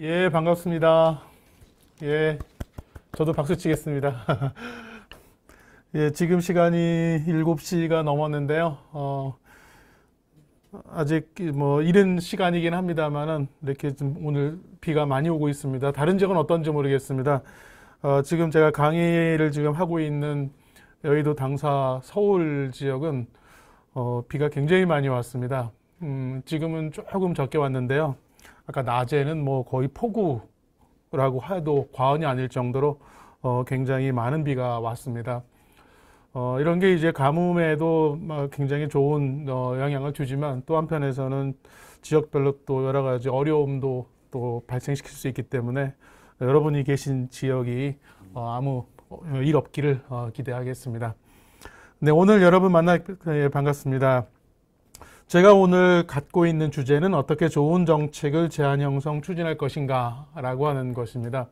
예, 반갑습니다. 예, 저도 박수 치겠습니다. 예, 지금 시간이 7시가 넘었는데요. 어, 아직 뭐 이른 시간이긴 합니다만은 이렇게 좀 오늘 비가 많이 오고 있습니다. 다른 지역은 어떤지 모르겠습니다. 어, 지금 제가 강의를 지금 하고 있는 여의도 당사 서울 지역은 어, 비가 굉장히 많이 왔습니다. 음, 지금은 조금 적게 왔는데요. 아까 낮에는 뭐 거의 폭우라고 해도 과언이 아닐 정도로 어, 굉장히 많은 비가 왔습니다. 어, 이런 게 이제 가뭄에도 굉장히 좋은 어, 영향을 주지만 또 한편에서는 지역별로 또 여러 가지 어려움도 또 발생시킬 수 있기 때문에 여러분이 계신 지역이 어, 아무 어, 일 없기를 어, 기대하겠습니다. 네, 오늘 여러분 만나 반갑습니다. 제가 오늘 갖고 있는 주제는 어떻게 좋은 정책을 제한 형성 추진할 것인가 라고 하는 것입니다.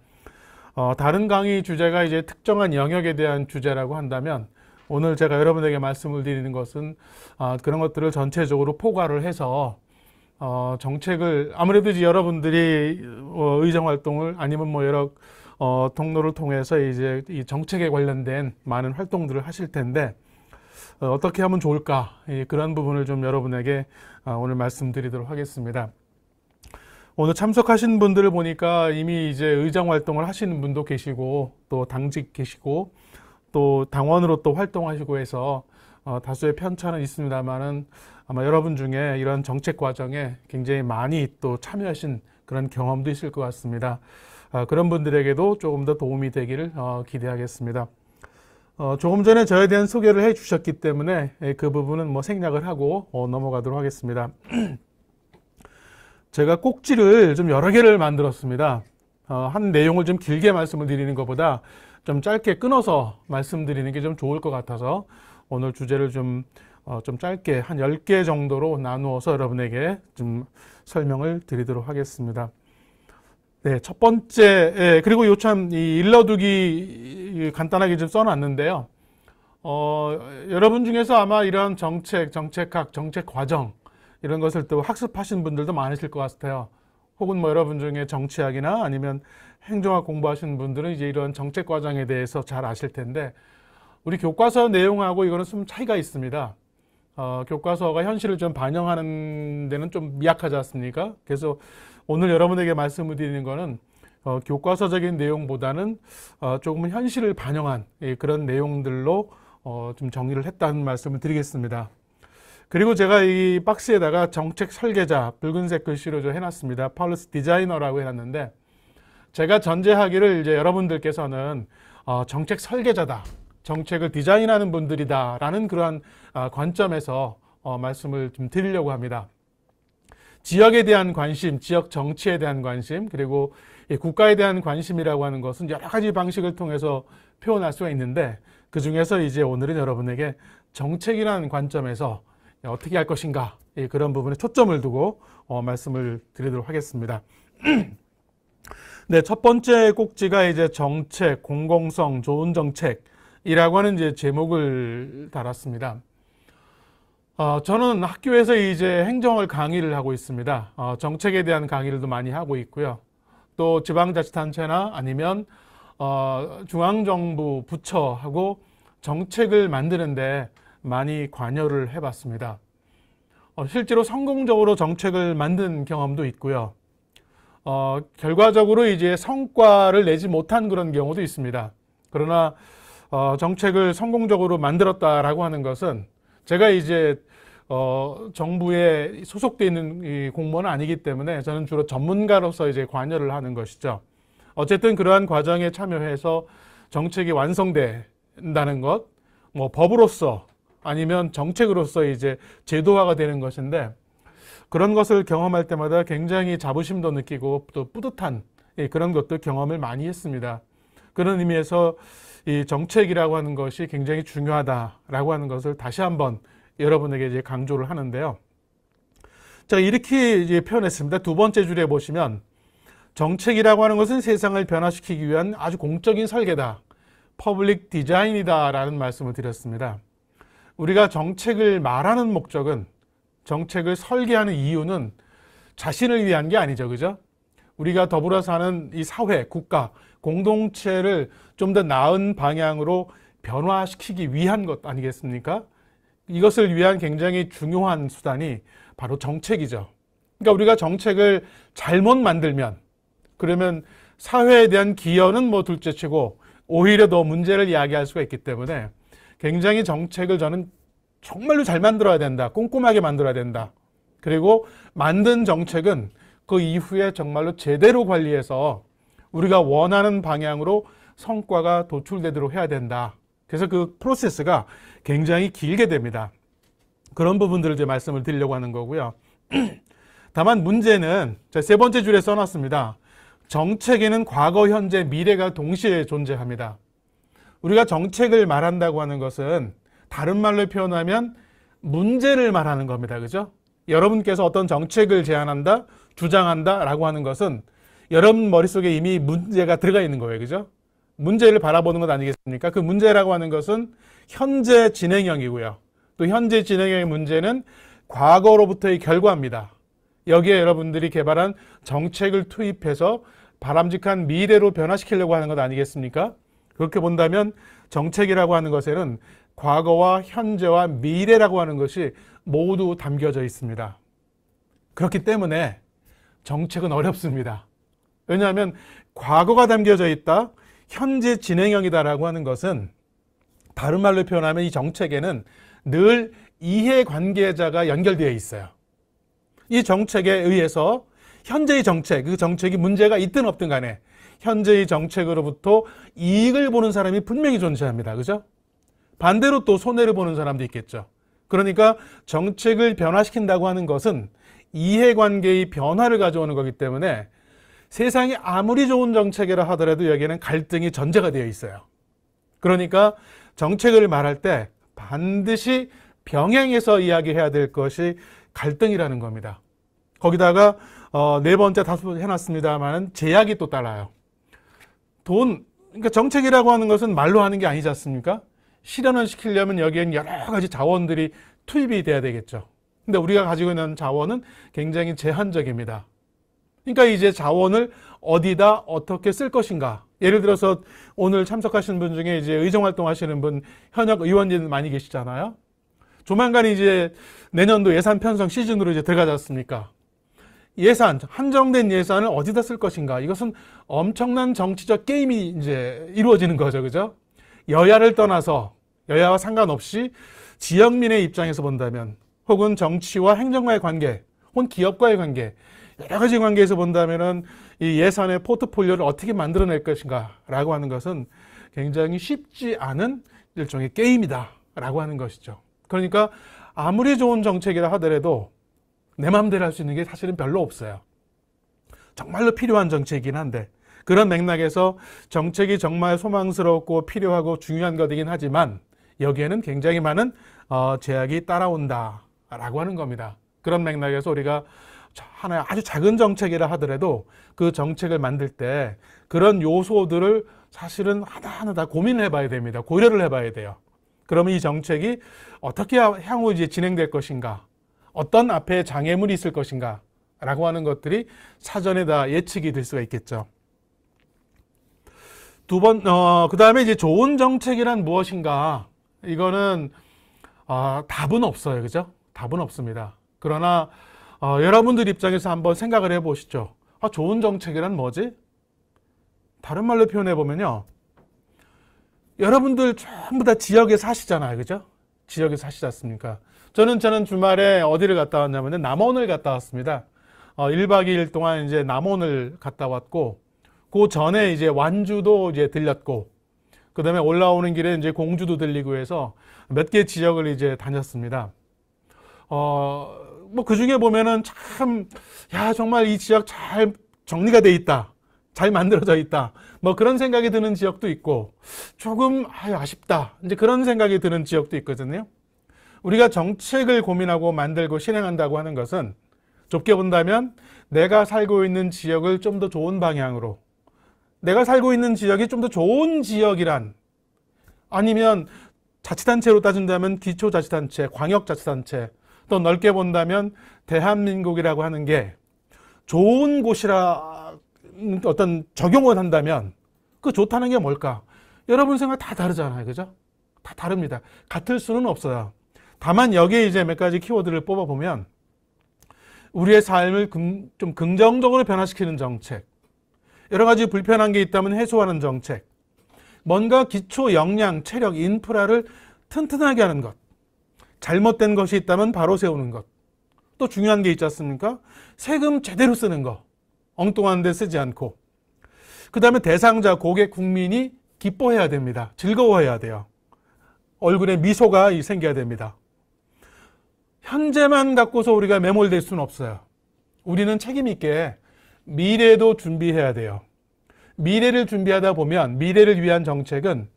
어, 다른 강의 주제가 이제 특정한 영역에 대한 주제라고 한다면 오늘 제가 여러분에게 말씀을 드리는 것은 어, 그런 것들을 전체적으로 포괄을 해서 어, 정책을 아무래도 이제 여러분들이 어, 의정 활동을 아니면 뭐 여러 어, 통로를 통해서 이제 이 정책에 관련된 많은 활동들을 하실 텐데 어, 어떻게 하면 좋을까 그런 부분을 좀 여러분에게 어, 오늘 말씀드리도록 하겠습니다. 오늘 참석하신 분들을 보니까 이미 이제 의장 활동을 하시는 분도 계시고 또 당직 계시고 또 당원으로 또 활동하시고 해서 어, 다수의 편차는 있습니다만은 아마 여러분 중에 이런 정책 과정에 굉장히 많이 또 참여하신 그런 경험도 있을 것 같습니다. 아, 그런 분들에게도 조금 더 도움이 되기를 기대하겠습니다. 어, 조금 전에 저에 대한 소개를 해 주셨기 때문에 예, 그 부분은 뭐 생략을 하고 어, 넘어가도록 하겠습니다. 제가 꼭지를 좀 여러 개를 만들었습니다. 어, 한 내용을 좀 길게 말씀을 드리는 것보다 좀 짧게 끊어서 말씀드리는 게 좀 좋을 것 같아서 오늘 주제를 좀, 어, 좀 짧게 한 10개 정도로 나누어서 여러분에게 좀 설명을 드리도록 하겠습니다. 네, 첫 번째, 예, 그리고 요참이 일러두기 간단하게 좀 써놨는데요. 어, 여러분 중에서 아마 이런 정책, 정책학, 정책 과정 이런 것을 또 학습하신 분들도 많으실 것 같아요. 혹은 뭐 여러분 중에 정치학이나 아니면 행정학 공부하시 분들은 이제 이런 정책 과정에 대해서 잘 아실 텐데 우리 교과서 내용하고 이거는 좀 차이가 있습니다. 어, 교과서가 현실을 좀 반영하는 데는 좀 미약하지 않습니까? 그래서 오늘 여러분에게 말씀을 드리는 거는 어, 교과서적인 내용보다는 어, 조금은 현실을 반영한 예, 그런 내용들로 어, 좀 정리를 했다는 말씀을 드리겠습니다. 그리고 제가 이 박스에다가 정책 설계자 붉은색 글씨로 좀 해놨습니다. 파울스 디자이너라고 해놨는데 제가 전제하기를 이제 여러분들께서는 어, 정책 설계자다, 정책을 디자인하는 분들이다라는 그러한 어, 관점에서 어, 말씀을 좀 드리려고 합니다. 지역에 대한 관심, 지역 정치에 대한 관심, 그리고 예, 국가에 대한 관심이라고 하는 것은 여러 가지 방식을 통해서 표현할 수가 있는데 그 중에서 이제 오늘은 여러분에게 정책이라는 관점에서 어떻게 할 것인가 예, 그런 부분에 초점을 두고 어, 말씀을 드리도록 하겠습니다. 네, 첫 번째 꼭지가 이제 정책, 공공성, 좋은 정책이라고 하는 이제 제목을 달았습니다. 어, 저는 학교에서 이제 행정을 강의를 하고 있습니다. 어, 정책에 대한 강의를도 많이 하고 있고요. 또 지방자치단체나 아니면 어, 중앙정부 부처하고 정책을 만드는데 많이 관여를 해봤습니다. 어, 실제로 성공적으로 정책을 만든 경험도 있고요. 어, 결과적으로 이제 성과를 내지 못한 그런 경우도 있습니다. 그러나 어, 정책을 성공적으로 만들었다라고 하는 것은 제가 이제 어, 정부에 소속돼 있는 공무원은 아니기 때문에 저는 주로 전문가로서 이제 관여를 하는 것이죠. 어쨌든 그러한 과정에 참여해서 정책이 완성된다는 것, 뭐 법으로서 아니면 정책으로서 이제 제도화가 되는 것인데 그런 것을 경험할 때마다 굉장히 자부심도 느끼고 또 뿌듯한 예, 그런 것도 경험을 많이 했습니다. 그런 의미에서 이 정책이라고 하는 것이 굉장히 중요하다라고 하는 것을 다시 한번 여러분에게 이제 강조를 하는데요. 자, 이렇게 이제 표현했습니다. 두 번째 줄에 보시면 정책이라고 하는 것은 세상을 변화시키기 위한 아주 공적인 설계다. 퍼블릭 디자인이다 라는 말씀을 드렸습니다. 우리가 정책을 말하는 목적은 정책을 설계하는 이유는 자신을 위한 게 아니죠. 그죠? 우리가 더불어 사는 이 사회, 국가, 공동체를 좀 더 나은 방향으로 변화시키기 위한 것 아니겠습니까? 이것을 위한 굉장히 중요한 수단이 바로 정책이죠. 그러니까 우리가 정책을 잘못 만들면 그러면 사회에 대한 기여는 뭐 둘째 치고 오히려 더 문제를 이야기할 수가 있기 때문에 굉장히 정책을 저는 정말로 잘 만들어야 된다. 꼼꼼하게 만들어야 된다. 그리고 만든 정책은 그 이후에 정말로 제대로 관리해서 우리가 원하는 방향으로 성과가 도출되도록 해야 된다. 그래서 그 프로세스가 굉장히 길게 됩니다. 그런 부분들을 이제 말씀을 드리려고 하는 거고요. 다만 문제는 세 번째 줄에 써놨습니다. 정책에는 과거, 현재, 미래가 동시에 존재합니다. 우리가 정책을 말한다고 하는 것은 다른 말로 표현하면 문제를 말하는 겁니다. 그죠? 여러분께서 어떤 정책을 제안한다, 주장한다 라고 하는 것은 여러분 머릿속에 이미 문제가 들어가 있는 거예요. 그죠? 문제를 바라보는 것 아니겠습니까? 그 문제라고 하는 것은 현재 진행형이고요. 또 현재 진행형의 문제는 과거로부터의 결과입니다. 여기에 여러분들이 개발한 정책을 투입해서 바람직한 미래로 변화시키려고 하는 것 아니겠습니까? 그렇게 본다면 정책이라고 하는 것에는 과거와 현재와 미래라고 하는 것이 모두 담겨져 있습니다. 그렇기 때문에 정책은 어렵습니다. 왜냐하면 과거가 담겨져 있다, 현재 진행형이다라고 하는 것은 다른 말로 표현하면 이 정책에는 늘 이해 관계자가 연결되어 있어요. 이 정책에 의해서 현재의 정책, 그 정책이 문제가 있든 없든 간에 현재의 정책으로부터 이익을 보는 사람이 분명히 존재합니다. 그죠? 반대로 또 손해를 보는 사람도 있겠죠. 그러니까 정책을 변화시킨다고 하는 것은 이해관계의 변화를 가져오는 거기 때문에 세상이 아무리 좋은 정책이라 하더라도 여기에는 갈등이 전제가 되어 있어요. 그러니까 정책을 말할 때 반드시 병행해서 이야기해야 될 것이 갈등이라는 겁니다. 거기다가 어, 네 번째 다섯 번 해놨습니다만 제약이 또 따라요. 돈 그러니까 정책이라고 하는 것은 말로 하는 게 아니지 않습니까? 실현을 시키려면 여기엔 여러 가지 자원들이 투입이 돼야 되겠죠. 근데 우리가 가지고 있는 자원은 굉장히 제한적입니다. 그러니까 이제 자원을 어디다 어떻게 쓸 것인가 예를 들어서 오늘 참석하시는분 중에 이제 의정 활동하시는 분 현역 의원님 들 많이 계시잖아요. 조만간 이제 내년도 예산 편성 시즌으로 이제 들어가지 않습니까? 예산, 한정된 예산을 어디다 쓸 것인가? 이것은 엄청난 정치적 게임이 이제 이루어지는 거죠. 그죠? 여야를 떠나서 여야와 상관없이 지역민의 입장에서 본다면 혹은 정치와 행정과의 관계 혹은 기업과의 관계 여러 가지 관계에서 본다면은 이 예산의 포트폴리오를 어떻게 만들어낼 것인가라고 하는 것은 굉장히 쉽지 않은 일종의 게임이다라고 하는 것이죠. 그러니까 아무리 좋은 정책이라 하더라도 내 마음대로 할 수 있는 게 사실은 별로 없어요. 정말로 필요한 정책이긴 한데 그런 맥락에서 정책이 정말 소망스럽고 필요하고 중요한 것이긴 하지만 여기에는 굉장히 많은 어, 제약이 따라온다라고 하는 겁니다. 그런 맥락에서 우리가 하나의 아주 작은 정책이라 하더라도 그 정책을 만들 때 그런 요소들을 사실은 하나하나 다 고민해 봐야 됩니다. 고려를 해 봐야 돼요. 그러면 이 정책이 어떻게 향후 이제 진행될 것인가? 어떤 앞에 장애물이 있을 것인가? 라고 하는 것들이 사전에 다 예측이 될 수가 있겠죠. 두 번, 어, 그 다음에 이제 좋은 정책이란 무엇인가? 이거는, 어, 답은 없어요. 그죠? 답은 없습니다. 그러나 어, 여러분들 입장에서 한번 생각을 해보시죠. 아, 좋은 정책이란 뭐지? 다른 말로 표현해 보면요. 여러분들 전부 다 지역에 사시잖아요. 그죠? 지역에 사시지 않습니까? 저는 저는 주말에 어디를 갔다 왔냐면 남원을 갔다 왔습니다. 어, 1박 2일 동안 이제 남원을 갔다 왔고 그 전에 이제 완주도 이제 들렸고 그 다음에 올라오는 길에 이제 공주도 들리고 해서 몇 개 지역을 이제 다녔습니다. 어, 뭐그 중에 보면은 참, 야, 정말 이 지역 잘 정리가 돼 있다. 잘 만들어져 있다. 뭐 그런 생각이 드는 지역도 있고, 조금, 아, 아쉽다. 이제 그런 생각이 드는 지역도 있거든요. 우리가 정책을 고민하고 만들고 실행한다고 하는 것은 좁게 본다면 내가 살고 있는 지역을 좀 더 좋은 방향으로 내가 살고 있는 지역이 좀 더 좋은 지역이란 아니면 자치단체로 따진다면 기초자치단체, 광역자치단체 또 넓게 본다면 대한민국이라고 하는 게 좋은 곳이라 음, 어떤 적용을 한다면 그 좋다는 게 뭘까? 여러분 생각 다 다르잖아요. 그죠? 다 다릅니다. 같을 수는 없어요. 다만 여기에 이제 몇 가지 키워드를 뽑아보면 우리의 삶을 좀 긍정적으로 변화시키는 정책, 여러 가지 불편한 게 있다면 해소하는 정책, 뭔가 기초, 역량, 체력, 인프라를 튼튼하게 하는 것, 잘못된 것이 있다면 바로 세우는 것. 또 중요한 게 있지 않습니까? 세금 제대로 쓰는 거. 엉뚱한 데 쓰지 않고. 그 다음에 대상자, 고객, 국민이 기뻐해야 됩니다. 즐거워해야 돼요. 얼굴에 미소가 생겨야 됩니다. 현재만 갖고서 우리가 매몰될 수는 없어요. 우리는 책임있게 미래도 준비해야 돼요. 미래를 준비하다 보면 미래를 위한 정책은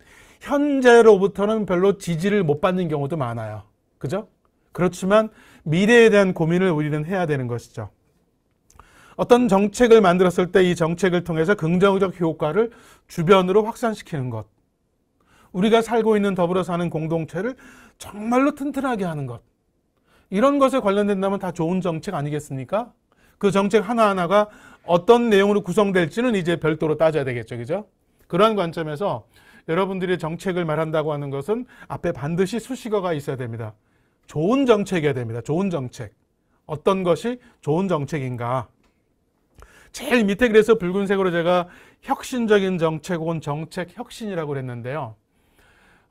현재로부터는 별로 지지를 못 받는 경우도 많아요. 그죠? 그렇지만 미래에 대한 고민을 우리는 해야 되는 것이죠. 어떤 정책을 만들었을 때 이 정책을 통해서 긍정적 효과를 주변으로 확산시키는 것. 우리가 살고 있는 더불어 사는 공동체를 정말로 튼튼하게 하는 것. 이런 것에 관련된다면 다 좋은 정책 아니겠습니까? 그 정책 하나하나가 어떤 내용으로 구성될지는 이제 별도로 따져야 되겠죠. 그죠? 그러한 관점에서 여러분들이 정책을 말한다고 하는 것은 앞에 반드시 수식어가 있어야 됩니다. 좋은 정책이어야 됩니다. 좋은 정책. 어떤 것이 좋은 정책인가. 제일 밑에 그래서 붉은색으로 제가 혁신적인 정책 혹은 정책 혁신이라고 그랬는데요.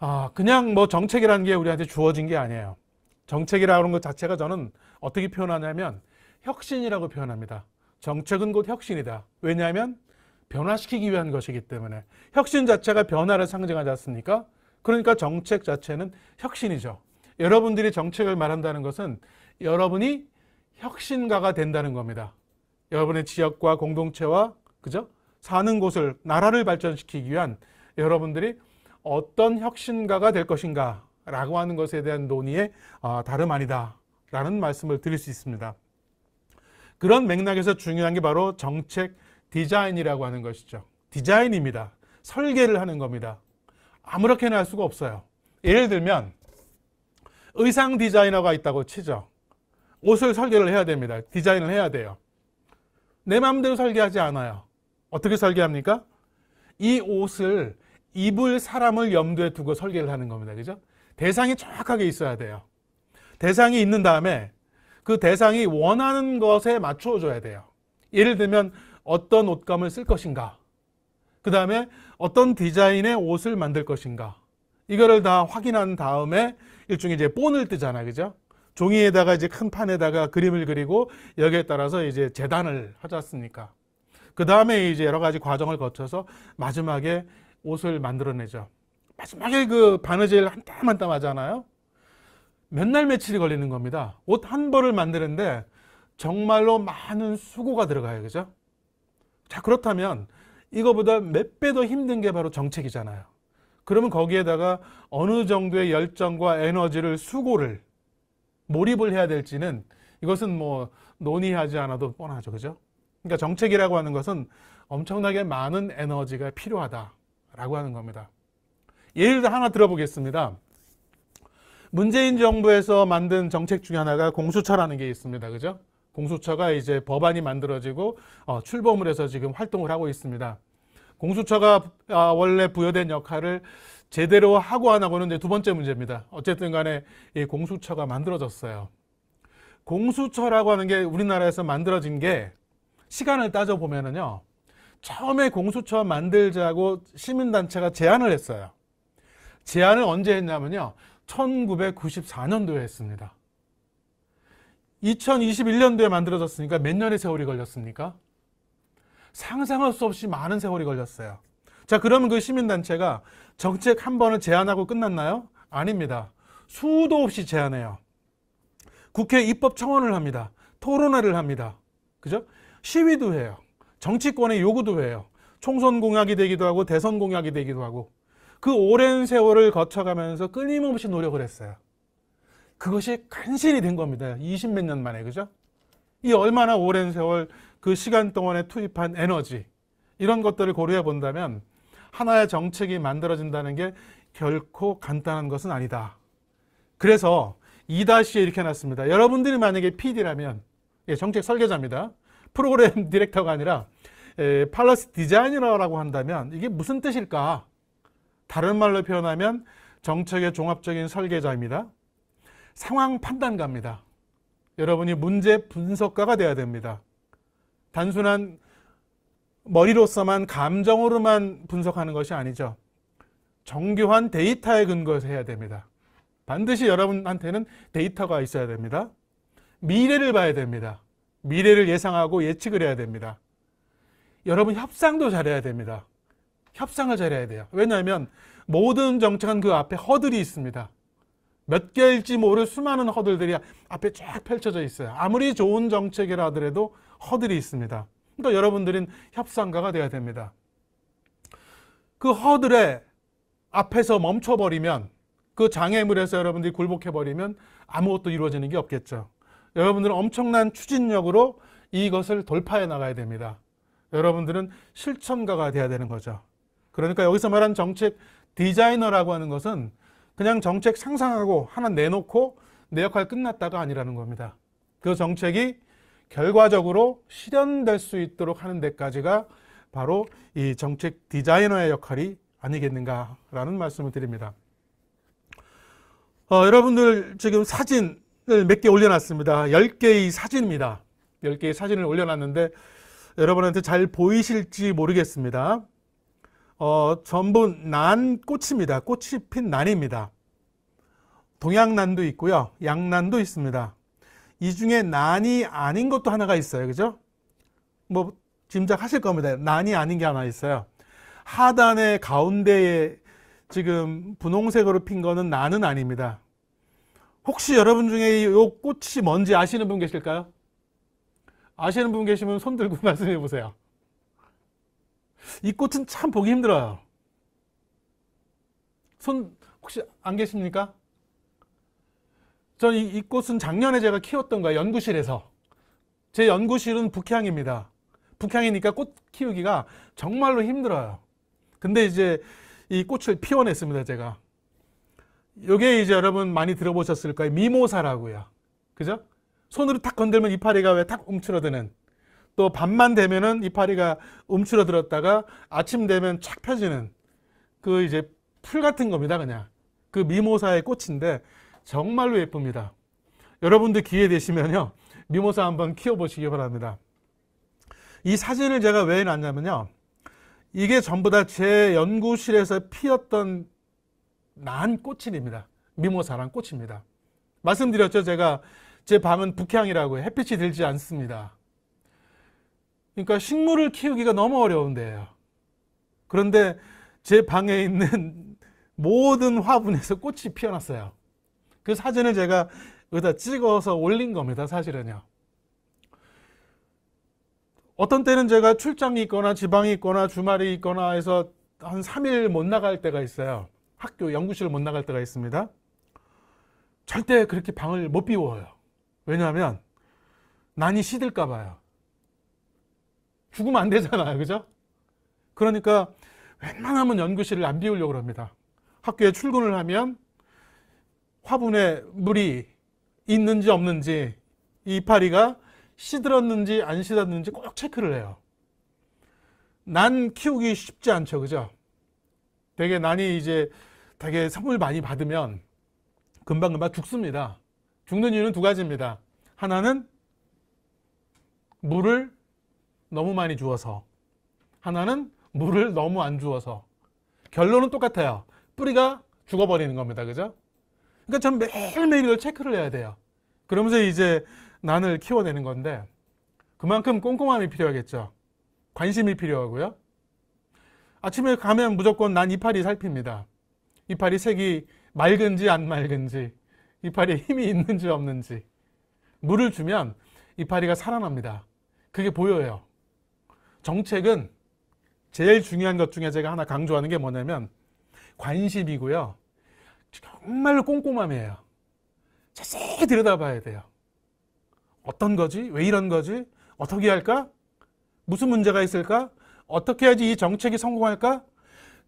아, 그냥 뭐 정책이라는 게 우리한테 주어진 게 아니에요. 정책이라는 것 자체가 저는 어떻게 표현하냐면 혁신이라고 표현합니다. 정책은 곧 혁신이다. 왜냐하면 변화시키기 위한 것이기 때문에 혁신 자체가 변화를 상징하지 않습니까? 그러니까 정책 자체는 혁신이죠. 여러분들이 정책을 말한다는 것은 여러분이 혁신가가 된다는 겁니다. 여러분의 지역과 공동체와 그죠? 사는 곳을 나라를 발전시키기 위한 여러분들이 어떤 혁신가가 될 것인가 라고 하는 것에 대한 논의의 아, 다름 아니다 라는 말씀을 드릴 수 있습니다. 그런 맥락에서 중요한 게 바로 정책 디자인이라고 하는 것이죠. 디자인입니다. 설계를 하는 겁니다. 아무렇게나 할 수가 없어요. 예를 들면 의상 디자이너가 있다고 치죠. 옷을 설계를 해야 됩니다. 디자인을 해야 돼요. 내 마음대로 설계하지 않아요. 어떻게 설계합니까? 이 옷을 입을 사람을 염두에 두고 설계를 하는 겁니다. 그죠? 대상이 정확하게 있어야 돼요. 대상이 있는 다음에 그 대상이 원하는 것에 맞춰줘야 돼요. 예를 들면 어떤 옷감을 쓸 것인가. 그 다음에 어떤 디자인의 옷을 만들 것인가. 이거를 다 확인한 다음에 일종의 이제 본을 뜨잖아, 그죠? 종이에다가 이제 큰 판에다가 그림을 그리고 여기에 따라서 이제 재단을 하지 않습니까? 그 다음에 이제 여러 가지 과정을 거쳐서 마지막에 옷을 만들어내죠. 마지막에 그 바느질 한땀 한 땀 하잖아요. 몇 날 며칠이 걸리는 겁니다. 옷 한 벌을 만드는데 정말로 많은 수고가 들어가요. 그죠? 자, 그렇다면 이거보다 몇 배 더 힘든 게 바로 정책이잖아요. 그러면 거기에다가 어느 정도의 열정과 에너지를 수고를 몰입을 해야 될지는 이것은 뭐 논의하지 않아도 뻔하죠. 그죠? 그러니까 정책이라고 하는 것은 엄청나게 많은 에너지가 필요하다라고 하는 겁니다. 예를 들 하나 들어보겠습니다. 문재인 정부에서 만든 정책 중에 하나가 공수처라는 게 있습니다. 그죠? 공수처가 이제 법안이 만들어지고 어, 출범을 해서 지금 활동을 하고 있습니다. 공수처가 아, 원래 부여된 역할을 제대로 하고 안 하고는 이제 두 번째 문제입니다. 어쨌든 간에 이 공수처가 만들어졌어요. 공수처라고 하는 게 우리나라에서 만들어진 게 시간을 따져보면은요. 처음에 공수처 만들자고 시민단체가 제안을 했어요. 제안을 언제 했냐면요. 1994년도에 했습니다. 2021년도에 만들어졌으니까 몇 년의 세월이 걸렸습니까? 상상할 수 없이 많은 세월이 걸렸어요. 자, 그러면 그 시민단체가 정책 한 번을 제안하고 끝났나요? 아닙니다. 수도 없이 제안해요. 국회 입법 청원을 합니다. 토론회를 합니다. 그죠? 시위도 해요. 정치권의 요구도 해요. 총선 공약이 되기도 하고 대선 공약이 되기도 하고 그 오랜 세월을 거쳐가면서 끊임없이 노력을 했어요. 그것이 간신히 된 겁니다. 20 몇 년 만에 그죠? 이 얼마나 오랜 세월 그 시간 동안에 투입한 에너지 이런 것들을 고려해 본다면 하나의 정책이 만들어진다는 게 결코 간단한 것은 아니다. 그래서 2-에 이렇게 해놨습니다. 여러분들이 만약에 PD라면 예, 정책 설계자입니다. 프로그램 디렉터가 아니라 에, 예, 팔러스 디자이너라고 한다면 이게 무슨 뜻일까? 다른 말로 표현하면 정책의 종합적인 설계자입니다. 상황 판단가입니다. 여러분이 문제 분석가가 돼야 됩니다. 단순한 머리로서만 감정으로만 분석하는 것이 아니죠. 정교한 데이터에 근거해서 해야 됩니다. 반드시 여러분한테는 데이터가 있어야 됩니다. 미래를 봐야 됩니다. 미래를 예상하고 예측을 해야 됩니다. 여러분 협상도 잘해야 됩니다. 협상을 잘해야 돼요. 왜냐하면 모든 정책은 그 앞에 허들이 있습니다. 몇 개일지 모를 수많은 허들들이 앞에 쫙 펼쳐져 있어요. 아무리 좋은 정책이라 하더라도 허들이 있습니다. 그러니까 여러분들은 협상가가 되어야 됩니다. 그 허들에 앞에서 멈춰버리면 그 장애물에서 여러분들이 굴복해버리면 아무것도 이루어지는 게 없겠죠. 여러분들은 엄청난 추진력으로 이것을 돌파해 나가야 됩니다. 여러분들은 실천가가 돼야 되는 거죠. 그러니까 여기서 말한 정책 디자이너라고 하는 것은 그냥 정책 상상하고 하나 내놓고 내 역할 끝났다가 아니라는 겁니다. 그 정책이 결과적으로 실현될 수 있도록 하는 데까지가 바로 이 정책 디자이너의 역할이 아니겠는가라는 말씀을 드립니다. 어, 여러분들 지금 사진을 몇 개 올려놨습니다. 10개의 사진입니다. 10개의 사진을 올려놨는데 여러분한테 잘 보이실지 모르겠습니다. 어, 전부 난 꽃입니다. 꽃이 핀 난입니다. 동양난도 있고요. 양난도 있습니다. 이 중에 난이 아닌 것도 하나가 있어요. 그죠? 뭐 짐작하실 겁니다. 난이 아닌 게 하나 있어요. 하단의 가운데에 지금 분홍색으로 핀 거는 난은 아닙니다. 혹시 여러분 중에 이 꽃이 뭔지 아시는 분 계실까요? 아시는 분 계시면 손 들고 말씀해 보세요. 이 꽃은 참 보기 힘들어요. 손 혹시 안 계십니까? 저 이, 이 꽃은 작년에 제가 키웠던 거예요. 연구실에서. 제 연구실은 북향입니다. 북향이니까 꽃 키우기가 정말로 힘들어요. 근데 이제 이 꽃을 피워냈습니다, 제가. 요게 이제 여러분 많이 들어보셨을 거예요. 미모사라고요. 그죠? 손으로 탁 건들면 이파리가 왜 탁 움츠러드는 또 밤만 되면은 이파리가 움츠러들었다가 아침 되면 착 펴지는 그 이제 풀 같은 겁니다, 그냥. 그 미모사의 꽃인데 정말로 예쁩니다. 여러분들 기회 되시면요. 미모사 한번 키워보시기 바랍니다. 이 사진을 제가 왜 놨냐면요. 이게 전부 다 제 연구실에서 피었던 난 꽃입니다. 미모사란 꽃입니다. 말씀드렸죠. 제가 제 방은 북향이라고 햇빛이 들지 않습니다. 그러니까 식물을 키우기가 너무 어려운데요. 그런데 제 방에 있는 모든 화분에서 꽃이 피어났어요. 그 사진을 제가 여기다 찍어서 올린 겁니다. 사실은요. 어떤 때는 제가 출장이 있거나 지방이 있거나 주말이 있거나 해서 한 3일 못 나갈 때가 있어요. 학교 연구실 을못 나갈 때가 있습니다. 절대 그렇게 방을 못 비워요. 왜냐하면 난이 시들까 봐요. 죽으면 안 되잖아요. 그죠? 그러니까 웬만하면 연구실을 안 비우려고 합니다. 학교에 출근을 하면 화분에 물이 있는지 없는지 이파리가 시들었는지 안 시들었는지 꼭 체크를 해요. 난 키우기 쉽지 않죠. 그죠? 되게 난이 이제 되게 선물 많이 받으면 금방금방 죽습니다. 죽는 이유는 두 가지입니다. 하나는 물을 너무 많이 주어서 하나는 물을 너무 안 주어서 결론은 똑같아요. 뿌리가 죽어버리는 겁니다. 그죠? 그러니까 전 매일매일 이걸 체크를 해야 돼요. 그러면서 이제 난을 키워내는 건데 그만큼 꼼꼼함이 필요하겠죠. 관심이 필요하고요. 아침에 가면 무조건 난 이파리 살핍니다. 이파리 색이 맑은지 안 맑은지, 이파리에 힘이 있는지 없는지. 물을 주면 이파리가 살아납니다. 그게 보여요. 정책은 제일 중요한 것 중에 제가 하나 강조하는 게 뭐냐면 관심이고요. 정말로 꼼꼼함이에요. 자세히 들여다봐야 돼요. 어떤 거지? 왜 이런 거지? 어떻게 할까? 무슨 문제가 있을까? 어떻게 해야지 이 정책이 성공할까?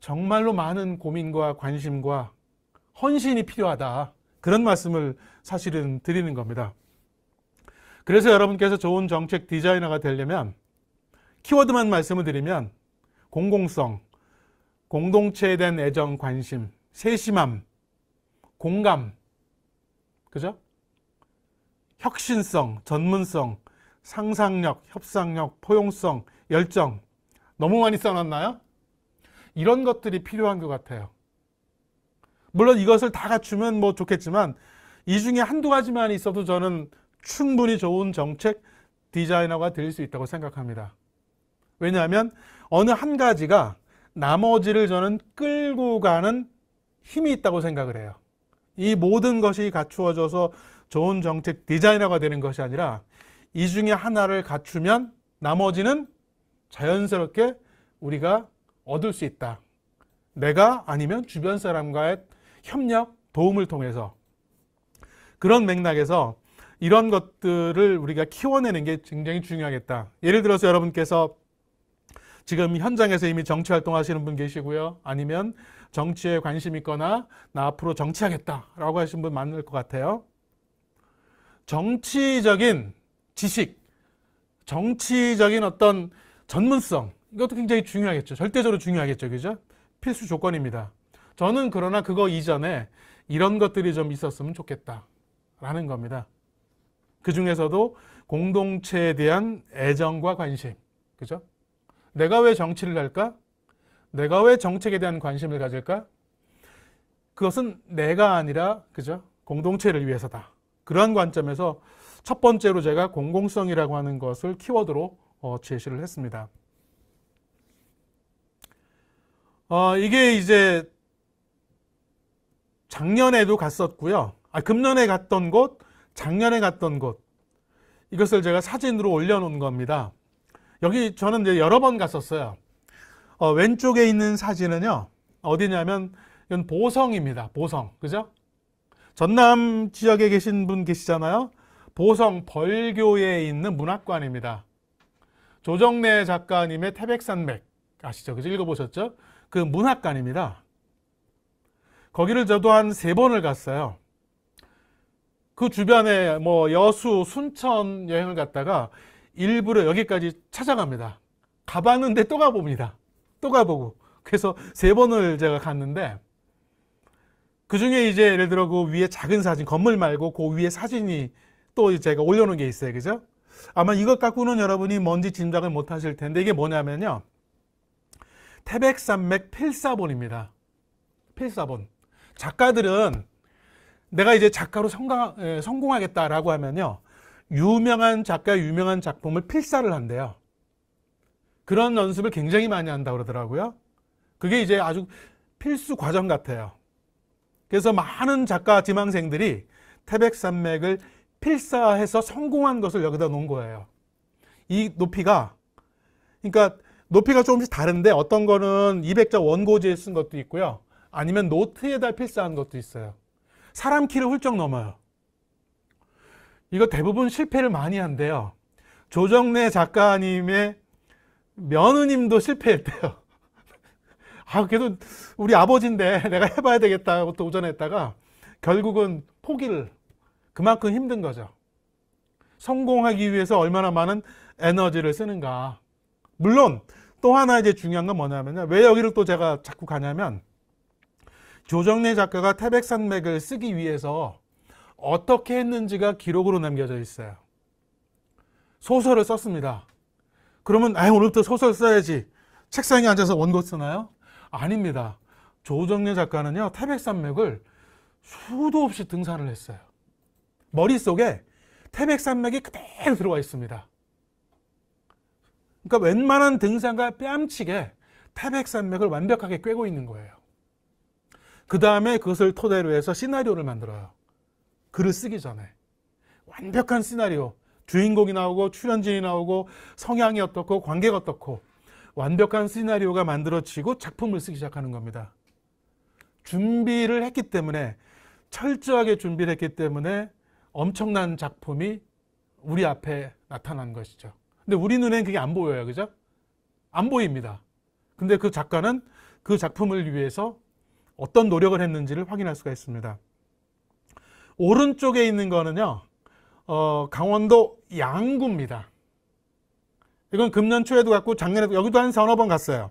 정말로 많은 고민과 관심과 헌신이 필요하다. 그런 말씀을 사실은 드리는 겁니다. 그래서 여러분께서 좋은 정책 디자이너가 되려면 키워드만 말씀을 드리면 공공성, 공동체에 대한 애정, 관심, 세심함, 공감, 그죠? 혁신성, 전문성, 상상력, 협상력, 포용성, 열정 너무 많이 써놨나요? 이런 것들이 필요한 것 같아요. 물론 이것을 다 갖추면 뭐 좋겠지만 이 중에 한두 가지만 있어도 저는 충분히 좋은 정책 디자이너가 될 수 있다고 생각합니다. 왜냐하면 어느 한 가지가 나머지를 저는 끌고 가는 힘이 있다고 생각을 해요. 이 모든 것이 갖추어져서 좋은 정책 디자이너가 되는 것이 아니라 이 중에 하나를 갖추면 나머지는 자연스럽게 우리가 얻을 수 있다. 내가 아니면 주변 사람과의 협력, 도움을 통해서 그런 맥락에서 이런 것들을 우리가 키워내는 게 굉장히 중요하겠다. 예를 들어서 여러분께서 지금 현장에서 이미 정치 활동하시는 분 계시고요. 아니면 정치에 관심 있거나 나 앞으로 정치하겠다라고 하신 분 많을 것 같아요. 정치적인 지식, 정치적인 어떤 전문성 이것도 굉장히 중요하겠죠. 절대적으로 중요하겠죠. 그죠? 필수 조건입니다. 저는 그러나 그거 이전에 이런 것들이 좀 있었으면 좋겠다라는 겁니다. 그 중에서도 공동체에 대한 애정과 관심, 그죠? 내가 왜 정치를 할까? 내가 왜 정책에 대한 관심을 가질까? 그것은 내가 아니라 그죠? 공동체를 위해서다. 그러한 관점에서 첫 번째로 제가 공공성이라고 하는 것을 키워드로 어, 제시를 했습니다. 어, 이게 이제 작년에도 갔었고요. 아, 금년에 갔던 곳, 작년에 갔던 곳. 이것을 제가 사진으로 올려놓은 겁니다. 여기 저는 이제 여러 번 갔었어요. 어, 왼쪽에 있는 사진은요. 어디냐면 이건 보성입니다. 보성. 그죠? 전남 지역에 계신 분 계시잖아요. 보성 벌교에 있는 문학관입니다. 조정래 작가님의 태백산맥 아시죠? 그죠? 읽어보셨죠? 그 문학관입니다. 거기를 저도 한 세 번을 갔어요. 그 주변에 뭐 여수, 순천 여행을 갔다가 일부러 여기까지 찾아갑니다. 가봤는데 또 가봅니다. 또 가보고. 그래서 세 번을 제가 갔는데 그 중에 이제 예를 들어 그 위에 작은 사진, 건물 말고 그 위에 사진이 또 제가 올려놓은 게 있어요. 그죠? 아마 이것 갖고는 여러분이 뭔지 짐작을 못 하실 텐데 이게 뭐냐면요. 태백산맥 필사본입니다. 필사본. 작가들은 내가 이제 작가로 성공, 성공하겠다라고 하면요. 유명한 작가 의 유명한 작품을 필사를 한대요. 그런 연습을 굉장히 많이 한다 고 그러더라고요. 그게 이제 아주 필수 과정 같아요. 그래서 많은 작가 지망생들이 태백산맥을 필사해서 성공한 것을 여기다 놓은 거예요. 이 높이가 그러니까 높이가 조금씩 다른데 어떤 거는 200자 원고지에 쓴 것도 있고요. 아니면 노트에다 필사한 것도 있어요. 사람 키를 훌쩍 넘어요. 이거 대부분 실패를 많이 한대요. 조정래 작가님의 며느님도 실패했대요. 아, 그래도 우리 아버지인데 내가 해봐야 되겠다고 도전했다가 결국은 포기를 그만큼 힘든 거죠. 성공하기 위해서 얼마나 많은 에너지를 쓰는가. 물론 또 하나 이제 중요한 건 뭐냐면요. 왜 여기를 또 제가 자꾸 가냐면 조정래 작가가 태백산맥을 쓰기 위해서 어떻게 했는지가 기록으로 남겨져 있어요. 소설을 썼습니다. 그러면 아 오늘부터 소설 써야지. 책상에 앉아서 원고 쓰나요? 아닙니다. 조정래 작가는요. 태백산맥을 수도 없이 등산을 했어요. 머릿속에 태백산맥이 그대로 들어와 있습니다. 그러니까 웬만한 등산과 뺨치게 태백산맥을 완벽하게 꿰고 있는 거예요. 그 다음에 그것을 토대로 해서 시나리오를 만들어요. 글을 쓰기 전에 완벽한 시나리오, 주인공이 나오고 출연진이 나오고 성향이 어떻고 관계가 어떻고 완벽한 시나리오가 만들어지고 작품을 쓰기 시작하는 겁니다. 준비를 했기 때문에 철저하게 준비를 했기 때문에 엄청난 작품이 우리 앞에 나타난 것이죠. 근데 우리 눈엔 그게 안 보여요. 그죠? 안 보입니다. 근데 그 작가는 그 작품을 위해서 어떤 노력을 했는지를 확인할 수가 있습니다. 오른쪽에 있는 거는요. 어, 강원도 양구입니다. 이건 금년 초에도 갔고 작년에도 여기도 한 서너 번 갔어요.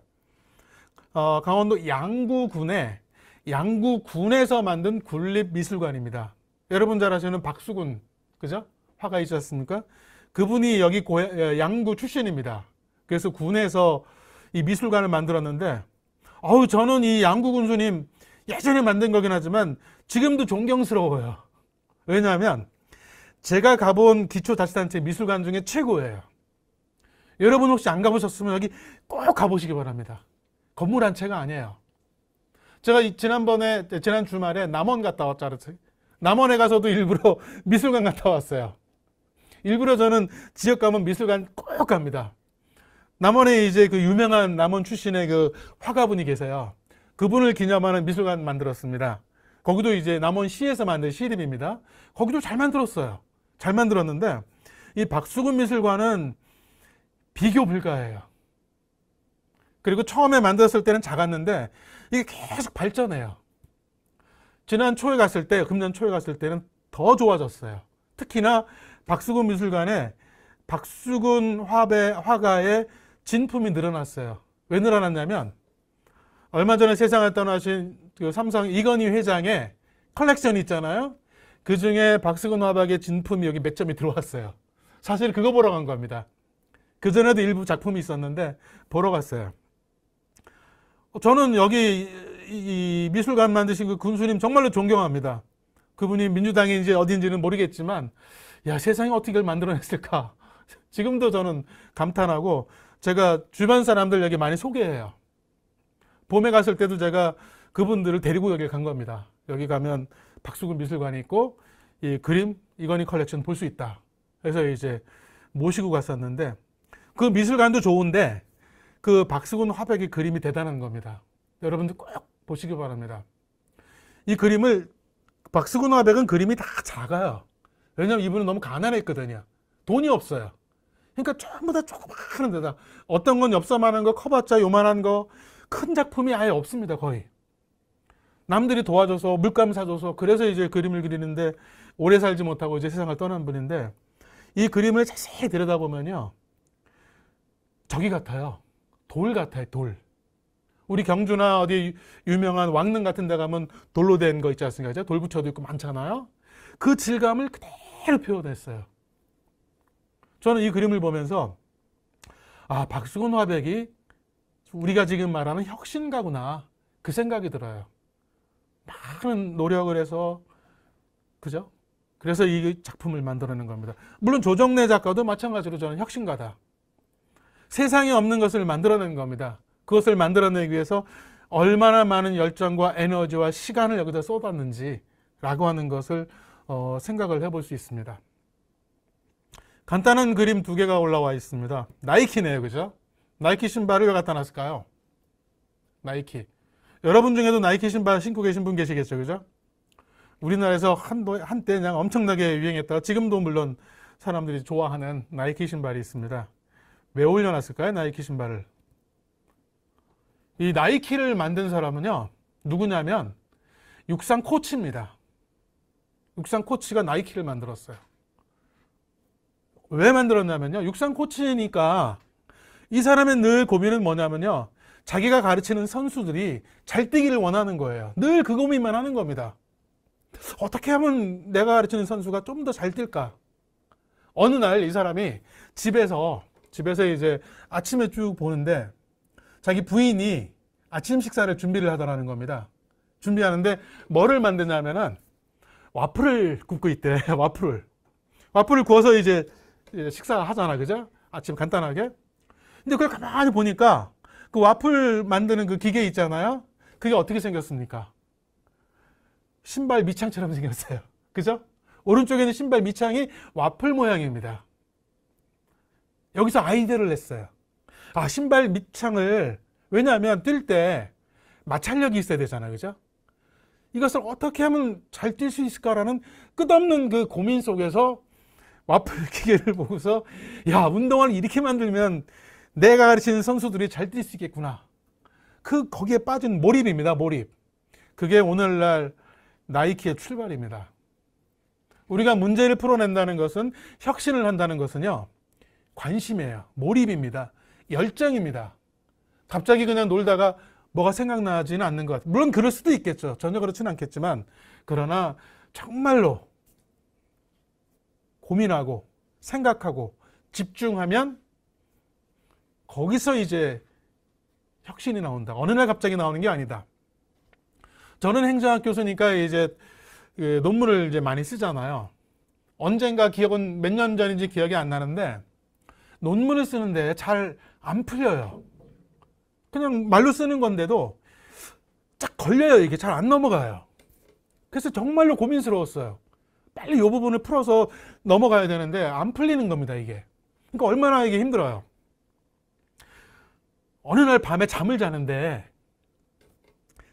어, 강원도 양구군에 양구군에서 만든 군립미술관입니다. 여러분 잘 아시는 박수군 그죠? 화가 있었습니까? 그분이 여기 고 예, 양구 출신입니다. 그래서 군에서 이 미술관을 만들었는데 어우 저는 이 양구 군수님 예전에 만든 거긴 하지만 지금도 존경스러워요. 왜냐하면 제가 가본 기초자치단체 미술관 중에 최고예요. 여러분 혹시 안 가보셨으면 여기 꼭 가보시기 바랍니다. 건물 한 채가 아니에요. 제가 지난번에 지난 주말에 남원 갔다 왔잖아요. 남원에 가서도 일부러 미술관 갔다 왔어요. 일부러 저는 지역 가면 미술관 꼭 갑니다. 남원에 이제 그 유명한 남원 출신의 그 화가분이 계세요. 그분을 기념하는 미술관 만들었습니다. 거기도 이제 남원 시에서 만든 시립입니다. 거기도 잘 만들었어요. 잘 만들었는데 이 박수근 미술관은 비교 불가해요. 그리고 처음에 만들었을 때는 작았는데 이게 계속 발전해요. 지난 초에 갔을 때, 금년 초에 갔을 때는 더 좋아졌어요. 특히나 박수근 미술관에 박수근 화배, 화가의 진품이 늘어났어요. 왜 늘어났냐면 얼마 전에 세상을 떠나신 그 삼성 이건희 회장의 컬렉션 있잖아요. 그 중에 박스근 화박의 진품이 여기 몇 점이 들어왔어요. 사실 그거 보러 간 겁니다. 그전에도 일부 작품이 있었는데 보러 갔어요. 저는 여기 이 미술관 만드신 그 군수님 정말로 존경합니다. 그분이 민주당이 이제 어딘지는 모르겠지만 야 세상에 어떻게 이걸 만들어냈을까 지금도 저는 감탄하고 제가 주변 사람들 에기 많이 소개해요. 봄에 갔을 때도 제가 그분들을 데리고 여기 간 겁니다. 여기 가면 박수근 미술관이 있고 이 그림 이건희 컬렉션 볼 수 있다. 그래서 이제 모시고 갔었는데 그 미술관도 좋은데 그 박수근 화백의 그림이 대단한 겁니다. 여러분들 꼭 보시기 바랍니다. 이 그림을 박수근 화백은 그림이 다 작아요. 왜냐면 이분은 너무 가난했거든요. 돈이 없어요. 그러니까 전부 다 조그마한 데다 어떤 건 엽서만한 거 커봤자 요만한 거 큰 작품이 아예 없습니다 거의. 남들이 도와줘서 물감 사줘서 그래서 이제 그림을 그리는데 오래 살지 못하고 이제 세상을 떠난 분인데 이 그림을 자세히 들여다보면요. 저기 같아요. 돌 같아요, 돌. 우리 경주나 어디 유명한 왕릉 같은 데 가면 돌로 된 거 있지 않습니까? 돌 붙여도 있고 많잖아요. 그 질감을 그대로 표현했어요. 저는 이 그림을 보면서 아, 박수근 화백이 우리가 지금 말하는 혁신가구나. 그 생각이 들어요. 많은 노력을 해서 그죠? 그래서 이 작품을 만들어낸 겁니다. 물론 조정래 작가도 마찬가지로 저는 혁신가다. 세상에 없는 것을 만들어낸 겁니다. 그것을 만들어내기 위해서 얼마나 많은 열정과 에너지와 시간을 여기다 쏟았는지라고 하는 것을 어, 생각을 해볼 수 있습니다. 간단한 그림 두 개가 올라와 있습니다. 나이키네요, 그죠? 나이키 신발을 왜 갖다 놨을까요? 나이키. 여러분 중에도 나이키 신발 신고 계신 분 계시겠죠, 그죠? 우리나라에서 한도, 한때 그냥 엄청나게 유행했다가 지금도 물론 사람들이 좋아하는 나이키 신발이 있습니다. 왜 올려놨을까요, 나이키 신발을? 이 나이키를 만든 사람은요, 누구냐면 육상 코치입니다. 육상 코치가 나이키를 만들었어요. 왜 만들었냐면요, 육상 코치니까 이 사람의 늘 고민은 뭐냐면요, 자기가 가르치는 선수들이 잘 뛰기를 원하는 거예요. 늘 그 고민만 하는 겁니다. 어떻게 하면 내가 가르치는 선수가 좀 더 잘 뛸까? 어느 날 이 사람이 집에서 집에서 이제 아침에 쭉 보는데 자기 부인이 아침 식사를 준비를 하더라는 겁니다. 준비하는데 뭐를 만드냐면은 와플을 굽고 있대. 와플을. 와플을 구워서 이제 식사 하잖아. 그죠? 아침 간단하게. 근데 그걸 가만히 보니까 그 와플 만드는 그 기계 있잖아요. 그게 어떻게 생겼습니까? 신발 밑창처럼 생겼어요. 그죠? 오른쪽에 는 신발 밑창이 와플 모양입니다. 여기서 아이디어를 냈어요. 아, 신발 밑창을 왜냐하면 뛸 때 마찰력이 있어야 되잖아요. 그죠? 이것을 어떻게 하면 잘 뛸 수 있을까라는 끝없는 그 고민 속에서 와플 기계를 보고서 야, 운동화를 이렇게 만들면 내가 가르치는 선수들이 잘 뛸 수 있겠구나. 그 거기에 빠진 몰입입니다. 몰입. 그게 오늘날 나이키의 출발입니다. 우리가 문제를 풀어낸다는 것은 혁신을 한다는 것은요. 관심이에요. 몰입입니다. 열정입니다. 갑자기 그냥 놀다가 뭐가 생각나지는 않는 것. 같아요. 물론 그럴 수도 있겠죠. 전혀 그렇진 않겠지만 그러나 정말로 고민하고 생각하고 집중하면 거기서 이제 혁신이 나온다. 어느 날 갑자기 나오는 게 아니다. 저는 행정학 교수니까 이제 그 논문을 이제 많이 쓰잖아요. 언젠가 기억은 몇 년 전인지 기억이 안 나는데 논문을 쓰는데 잘 안 풀려요. 그냥 말로 쓰는 건데도 쫙 걸려요. 이게 잘 안 넘어가요. 그래서 정말로 고민스러웠어요. 빨리 이 부분을 풀어서 넘어가야 되는데 안 풀리는 겁니다. 이게. 그러니까 얼마나 이게 힘들어요. 어느 날 밤에 잠을 자는데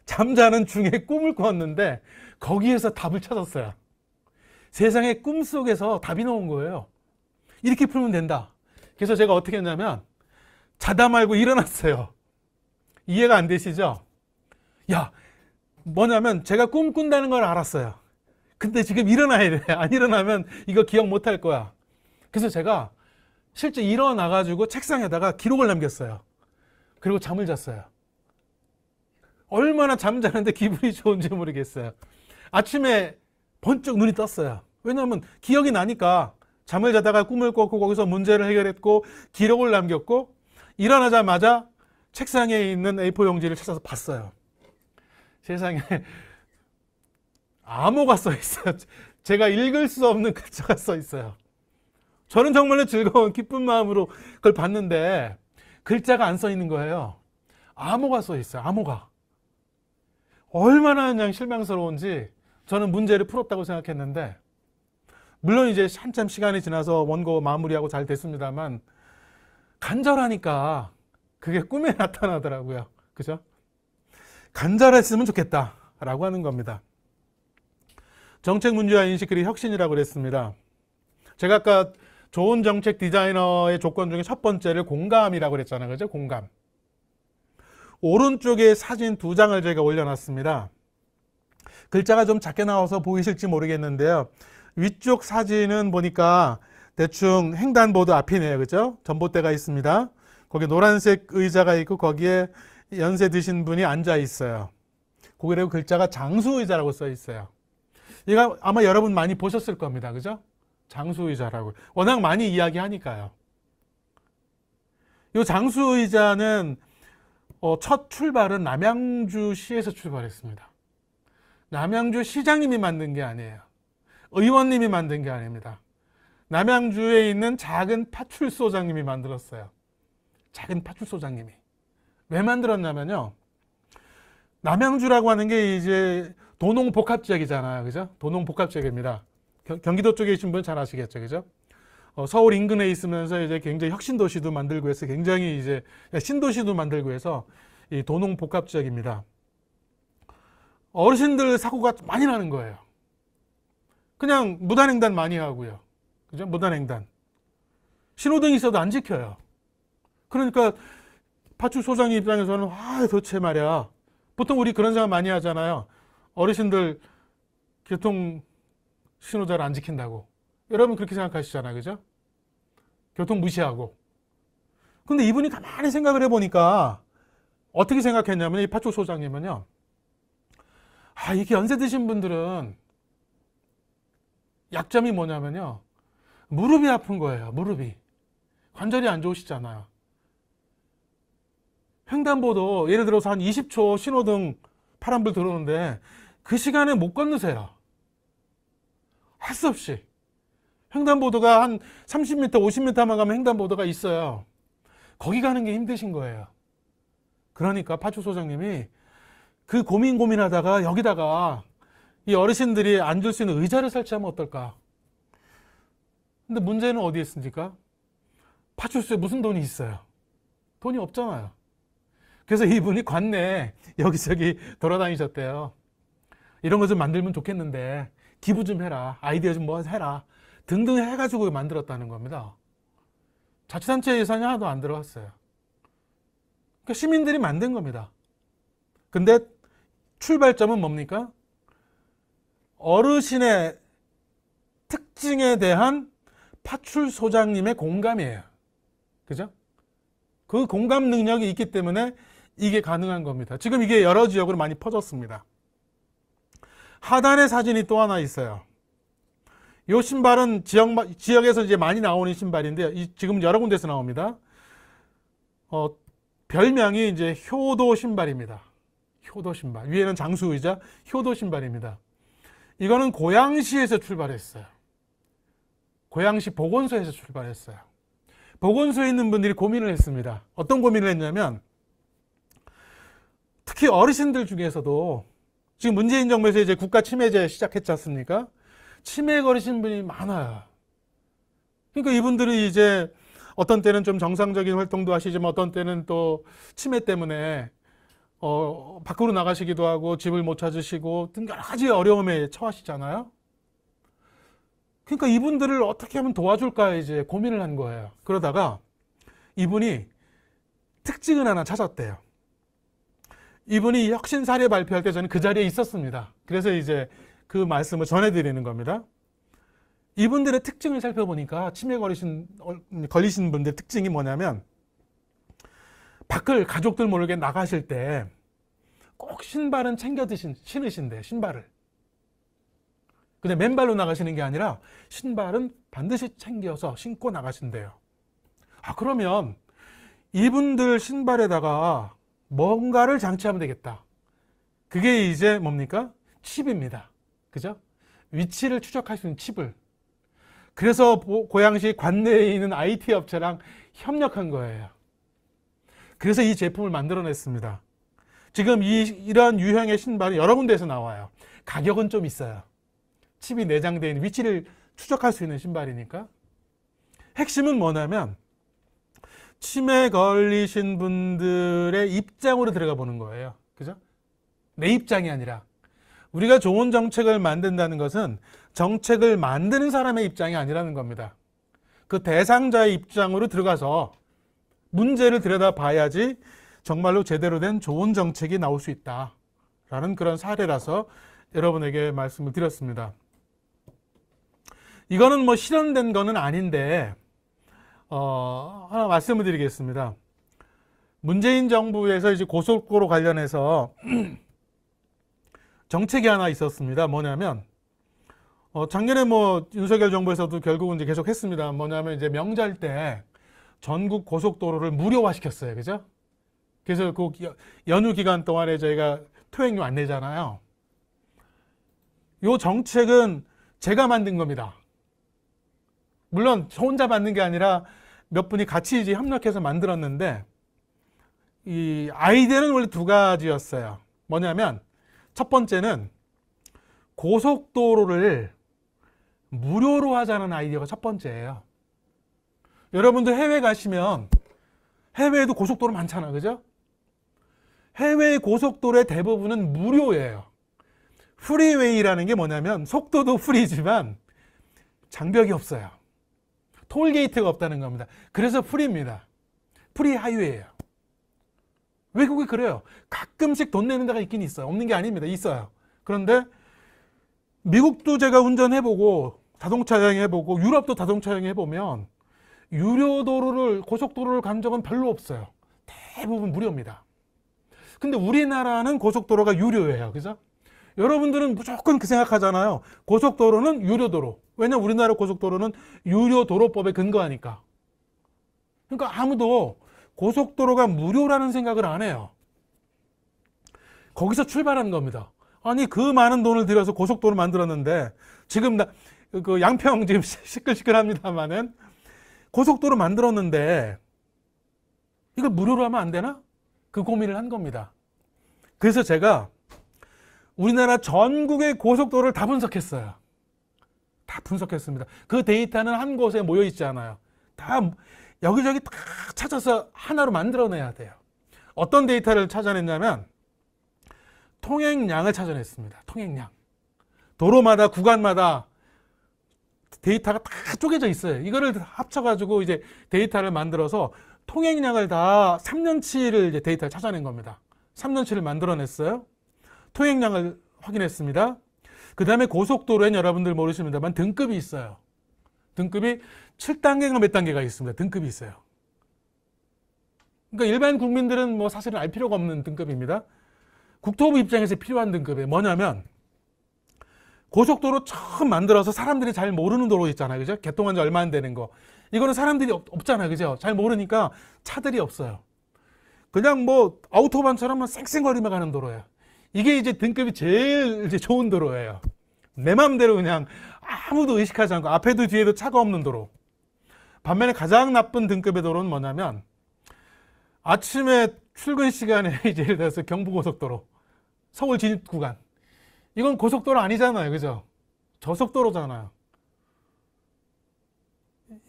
잠자는 중에 꿈을 꾸었는데 거기에서 답을 찾았어요. 세상의 꿈 속에서 답이 나온 거예요. 이렇게 풀면 된다. 그래서 제가 어떻게 했냐면 자다 말고 일어났어요. 이해가 안 되시죠? 야, 뭐냐면 제가 꿈 꾼다는 걸 알았어요. 근데 지금 일어나야 돼. 안 일어나면 이거 기억 못 할 거야. 그래서 제가 실제 일어나가지고 책상에다가 기록을 남겼어요. 그리고 잠을 잤어요. 얼마나 잠자는데 기분이 좋은지 모르겠어요. 아침에 번쩍 눈이 떴어요. 왜냐하면 기억이 나니까 잠을 자다가 꿈을 꿨고 거기서 문제를 해결했고 기록을 남겼고 일어나자마자 책상에 있는 A4 용지를 찾아서 봤어요. 세상에 암호가 써 있어요. 제가 읽을 수 없는 글자가 써 있어요. 저는 정말로 즐거운 기쁜 마음으로 그걸 봤는데 글자가 안 써 있는 거예요. 암호가 써 있어요. 암호가. 얼마나 그냥 실망스러운지 저는 문제를 풀었다고 생각했는데 물론 이제 한참 시간이 지나서 원고 마무리하고 잘 됐습니다만 간절하니까 그게 꿈에 나타나더라고요. 그죠? 간절했으면 좋겠다 라고 하는 겁니다. 정책 문제와 인식 그리 혁신이라고 그랬습니다. 제가 아까 좋은 정책 디자이너의 조건 중에 첫 번째를 공감이라고 그랬잖아요. 그죠? 공감. 오른쪽에 사진 두 장을 저희가 올려놨습니다. 글자가 좀 작게 나와서 보이실지 모르겠는데요. 위쪽 사진은 보니까 대충 횡단보도 앞이네요. 그죠? 전봇대가 있습니다. 거기 노란색 의자가 있고 거기에 연세 드신 분이 앉아 있어요. 그리고 글자가 장수 의자라고 써 있어요. 이거 아마 여러분 많이 보셨을 겁니다. 그죠? 장수의자라고 워낙 많이 이야기하니까요. 이 장수의자는 어, 첫 출발은 남양주시에서 출발했습니다. 남양주 시장님이 만든 게 아니에요. 의원님이 만든 게 아닙니다. 남양주에 있는 작은 파출소장님이 만들었어요. 작은 파출소장님이. 왜 만들었냐면요. 남양주라고 하는 게 이제 도농복합지역이잖아요. 그죠? 도농복합지역입니다. 경기도 쪽에 계신 분 잘 아시겠죠, 그죠? 어, 서울 인근에 있으면서 이제 굉장히 혁신 도시도 만들고 해서 굉장히 이제 신도시도 만들고 해서 이 도농 복합 지역입니다. 어르신들 사고가 많이 나는 거예요. 그냥 무단횡단 많이 하고요. 그죠? 무단횡단. 신호등 있어도 안 지켜요. 그러니까 파출소장 입장에서는 아 도대체 말이야. 보통 우리 그런 생각 많이 하잖아요. 어르신들 교통 신호자를 안 지킨다고. 여러분 그렇게 생각하시잖아요. 그죠? 교통 무시하고. 근데 이분이 가만히 생각을 해보니까 어떻게 생각했냐면 이 파초 소장님은요. 아, 이렇게 연세 드신 분들은 약점이 뭐냐면요. 무릎이 아픈 거예요. 무릎이. 관절이 안 좋으시잖아요. 횡단보도 예를 들어서 한 20초 신호등 파란불 들어오는데 그 시간에 못 건너세요. 할수 없이 횡단보도가 한 30m, 50m만 가면 횡단보도가 있어요. 거기 가는 게 힘드신 거예요. 그러니까 파출소장님이 그 고민 고민하다가 여기다가 이 어르신들이 앉을 수 있는 의자를 설치하면 어떨까? 근데 문제는 어디에 있습니까? 파출소에 무슨 돈이 있어요? 돈이 없잖아요. 그래서 이분이 관내 여기저기 돌아다니셨대요. 이런 것을 만들면 좋겠는데 기부 좀 해라. 아이디어 좀 뭐 해라. 등등 해가지고 만들었다는 겁니다. 자치단체 예산이 하나도 안 들어갔어요. 그러니까 시민들이 만든 겁니다. 근데 출발점은 뭡니까? 어르신의 특징에 대한 파출소장님의 공감이에요. 그죠? 그 공감 능력이 있기 때문에 이게 가능한 겁니다. 지금 이게 여러 지역으로 많이 퍼졌습니다. 하단의 사진이 또 하나 있어요. 이 신발은 지역, 지역에서 이제 많이 나오는 신발인데 이, 지금 여러 군데서 나옵니다. 어, 별명이 이제 효도 신발입니다. 효도 신발. 위에는 장수의자, 효도 신발입니다. 이거는 고양시에서 출발했어요. 고양시 보건소에서 출발했어요. 보건소에 있는 분들이 고민을 했습니다. 어떤 고민을 했냐면 특히 어르신들 중에서도 지금 문재인 정부에서 이제 국가 침해제 시작했지 않습니까? 침해 걸으신 분이 많아요. 그러니까 이분들이 이제 어떤 때는 좀 정상적인 활동도 하시지만 어떤 때는 또 침해 때문에 어, 밖으로 나가시기도 하고 집을 못 찾으시고 등 여러 가지 어려움에 처하시잖아요. 그러니까 이분들을 어떻게 하면 도와줄까 이제 고민을 한 거예요. 그러다가 이분이 특징을 하나 찾았대요. 이분이 혁신 사례 발표할 때 저는 그 자리에 있었습니다. 그래서 이제 그 말씀을 전해드리는 겁니다. 이분들의 특징을 살펴보니까 치매 걸리신, 어, 걸리신 분들의 특징이 뭐냐면 밖을 가족들 모르게 나가실 때 꼭 신발은 챙겨 드신, 신으신데, 신발을. 근데 맨발로 나가시는 게 아니라 신발은 반드시 챙겨서 신고 나가신대요. 아, 그러면 이분들 신발에다가 뭔가를 장치하면 되겠다. 그게 이제 뭡니까? 칩입니다. 그죠? 위치를 추적할 수 있는 칩을. 그래서 고양시 관내에 있는 IT 업체랑 협력한 거예요. 그래서 이 제품을 만들어냈습니다. 지금 이, 이런 유형의 신발이 여러 군데에서 나와요. 가격은 좀 있어요. 칩이 내장되어 있는 위치를 추적할 수 있는 신발이니까. 핵심은 뭐냐면 치매 걸리신 분들의 입장으로 들어가 보는 거예요. 그죠? 내 입장이 아니라 우리가 좋은 정책을 만든다는 것은 정책을 만드는 사람의 입장이 아니라는 겁니다. 그 대상자의 입장으로 들어가서 문제를 들여다봐야지 정말로 제대로 된 좋은 정책이 나올 수 있다라는 그런 사례라서 여러분에게 말씀을 드렸습니다. 이거는 뭐 실현된 거는 아닌데 어, 하나 말씀을 드리겠습니다. 문재인 정부에서 이제 고속도로 관련해서 정책이 하나 있었습니다. 뭐냐면 어, 작년에 뭐 윤석열 정부에서도 결국은 이제 계속 했습니다. 뭐냐면 이제 명절 때 전국 고속도로를 무료화 시켰어요. 그죠? 그래서 그 연휴 기간 동안에 저희가 토행료 안 내잖아요. 요 정책은 제가 만든 겁니다. 물론 저 혼자 받는 게 아니라 몇 분이 같이 이제 협력해서 만들었는데 이 아이디어는 원래 두 가지였어요. 뭐냐면 첫 번째는 고속도로를 무료로 하자는 아이디어가 첫 번째예요. 여러분들 해외 가시면 해외에도 고속도로 많잖아. 그죠? 해외 의 고속도로의 대부분은 무료예요. 프리웨이라는 게 뭐냐면 속도도 프리지만 장벽이 없어요. 톨게이트가 없다는 겁니다. 그래서 프리입니다. 프리 하이예요 외국이 그래요. 가끔씩 돈 내는 데가 있긴 있어요. 없는 게 아닙니다. 있어요. 그런데 미국도 제가 운전해보고 자동차 여행해보고 유럽도 자동차 여행해보면 유료도로를 고속도로를 간 적은 별로 없어요. 대부분 무료입니다. 근데 우리나라는 고속도로가 유료예요. 그죠? 여러분들은 무조건 그 생각하잖아요. 고속도로는 유료도로. 왜냐 우리나라 고속도로는 유료도로법에 근거하니까. 그러니까 아무도 고속도로가 무료라는 생각을 안 해요. 거기서 출발한 겁니다. 아니 그 많은 돈을 들여서 고속도로 만들었는데 지금 나, 그 양평 지금 시끌시끌합니다만은 고속도로 만들었는데 이걸 무료로 하면 안 되나? 그 고민을 한 겁니다. 그래서 제가 우리나라 전국의 고속도로를 다 분석했어요. 다 분석했습니다. 그 데이터는 한 곳에 모여 있지 않아요. 다 여기저기 다 찾아서 하나로 만들어내야 돼요. 어떤 데이터를 찾아냈냐면 통행량을 찾아냈습니다. 통행량. 도로마다 구간마다 데이터가 다 쪼개져 있어요. 이거를 합쳐가지고 이제 데이터를 만들어서 통행량을 다 3년치를 데이터를 찾아낸 겁니다. 3년치를 만들어냈어요. 토행량을 확인했습니다. 그 다음에 고속도로엔 여러분들 모르십니다만 등급이 있어요. 등급이 7단계가 인몇 단계가 있습니다. 등급이 있어요. 그러니까 일반 국민들은 뭐 사실은 알 필요가 없는 등급입니다. 국토부 입장에서 필요한 등급이 뭐냐면 고속도로 처음 만들어서 사람들이 잘 모르는 도로 있잖아요. 그죠? 개통한 지 얼마 안 되는 거. 이거는 사람들이 없, 잖아요 그죠? 잘 모르니까 차들이 없어요. 그냥 뭐 아우토반처럼 뭐 쌩쌩거리며 가는 도로예요. 이게 이제 등급이 제일 이제 좋은 도로예요. 내 맘대로 그냥 아무도 의식하지 않고 앞에도 뒤에도 차가 없는 도로. 반면에 가장 나쁜 등급의 도로는 뭐냐면 아침에 출근 시간에 이제 예를 들어서 경부고속도로 서울 진입 구간 이건 고속도로 아니잖아요 그죠 저속도로잖아요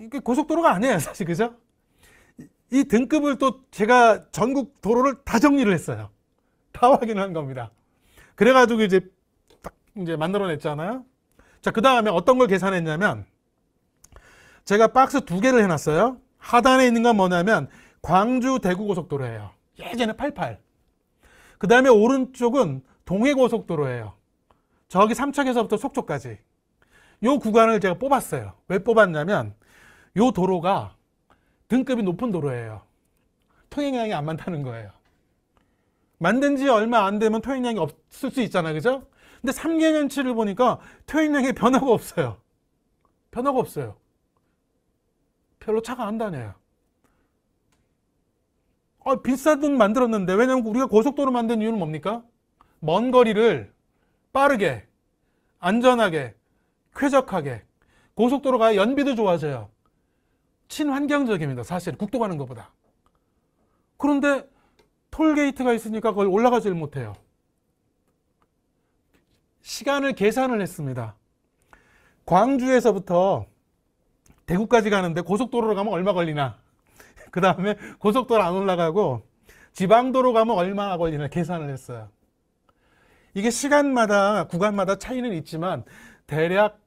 이게 고속도로가 아니에요 사실 그죠 이 등급을 또 제가 전국 도로를 다 정리를 했어요 다 확인한 겁니다. 그래가지고 이제 딱 이제 만들어냈잖아요. 자, 그 다음에 어떤 걸 계산했냐면 제가 박스 두 개를 해놨어요. 하단에 있는 건 뭐냐면 광주 대구 고속도로예요. 예전에 88. 그 다음에 오른쪽은 동해 고속도로예요. 저기 삼척에서부터 속초까지. 요 구간을 제가 뽑았어요. 왜 뽑았냐면 요 도로가 등급이 높은 도로예요. 통행량이 안 많다는 거예요. 만든 지 얼마 안 되면 토익량이 없을 수 있잖아 그죠? 근데 3개년치를 보니까 토익량에 변화가 없어요 변화가 없어요 별로 차가 안 다녀요 어, 비싸든 만들었는데 왜냐면 우리가 고속도로 만든 이유는 뭡니까? 먼 거리를 빠르게 안전하게 쾌적하게 고속도로가 연비도 좋아져요 친환경적입니다 사실 국도 가는 것보다 그런데 톨게이트가 있으니까 그걸 올라가질 못해요. 시간을 계산을 했습니다. 광주에서부터 대구까지 가는데 고속도로로 가면 얼마 걸리나 그 다음에 고속도로 안 올라가고 지방도로 가면 얼마 걸리나 계산을 했어요. 이게 시간마다 구간마다 차이는 있지만 대략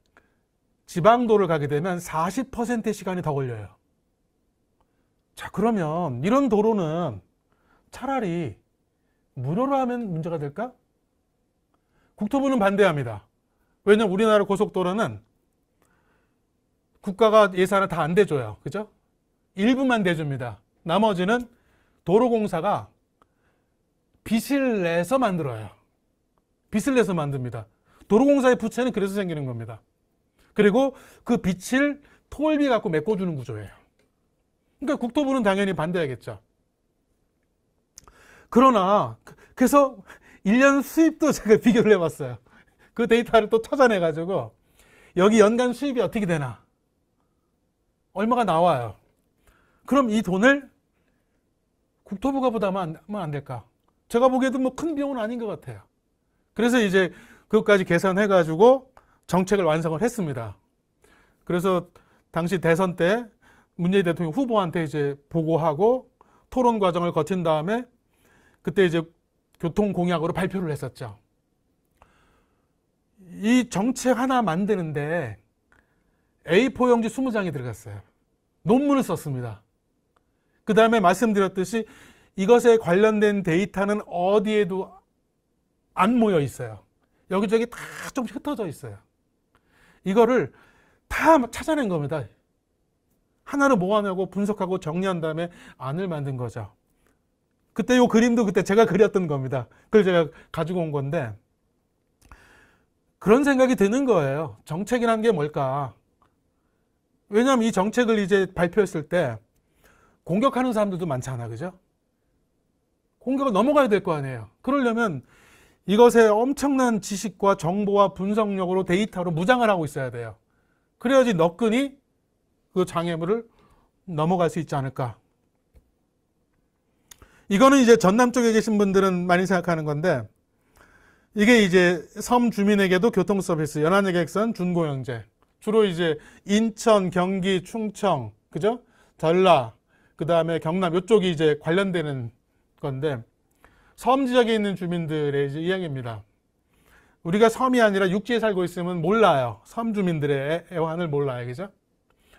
지방도를 가게 되면 40%의 시간이 더 걸려요. 자 그러면 이런 도로는 차라리 무료로 하면 문제가 될까? 국토부는 반대합니다. 왜냐면 우리나라 고속도로는 국가가 예산을 다 안 대줘요. 그죠? 일부만 대줍니다. 나머지는 도로공사가 빚을 내서 만들어요. 빚을 내서 만듭니다. 도로공사의 부채는 그래서 생기는 겁니다. 그리고 그 빚을 토일비 갖고 메꿔주는 구조예요. 그러니까 국토부는 당연히 반대하겠죠. 그러나 그래서 1년 수입도 제가 비교를 해봤어요. 그 데이터를 또 찾아내가지고 여기 연간 수입이 어떻게 되나 얼마가 나와요. 그럼 이 돈을 국토부가 부담하면 안 될까? 제가 보기에도 뭐 큰 비용은 아닌 것 같아요. 그래서 이제 그것까지 계산해가지고 정책을 완성을 했습니다. 그래서 당시 대선 때 문재인 대통령 후보한테 이제 보고하고 토론 과정을 거친 다음에 그때 이제 교통 공약으로 발표를 했었죠. 이 정책 하나 만드는데 A4 용지 20장이 들어갔어요. 논문을 썼습니다. 그 다음에 말씀드렸듯이 이것에 관련된 데이터는 어디에도 안 모여 있어요. 여기저기 다조 흩어져 있어요. 이거를 다 찾아낸 겁니다. 하나로 모아내고 분석하고 정리한 다음에 안을 만든 거죠. 그때 요 그림도 그때 제가 그렸던 겁니다. 그걸 제가 가지고 온 건데 그런 생각이 드는 거예요. 정책이란게 뭘까? 왜냐하면 이 정책을 이제 발표했을 때 공격하는 사람들도 많잖아, 그죠? 공격을 넘어가야 될 거 아니에요. 그러려면 이것에 엄청난 지식과 정보와 분석력으로 데이터로 무장을 하고 있어야 돼요. 그래야지 너끈히 그 장애물을 넘어갈 수 있지 않을까. 이거는 이제 전남 쪽에 계신 분들은 많이 생각하는 건데 이게 이제 섬 주민에게도 교통 서비스, 연안여객선, 준공영제. 주로 이제 인천, 경기, 충청, 그죠? 전라, 그 다음에 경남, 이쪽이 이제 관련되는 건데, 섬 지역에 있는 주민들의 이제 이야기입니다. 우리가 섬이 아니라 육지에 살고 있으면 몰라요. 섬 주민들의 애환을 몰라요. 그죠?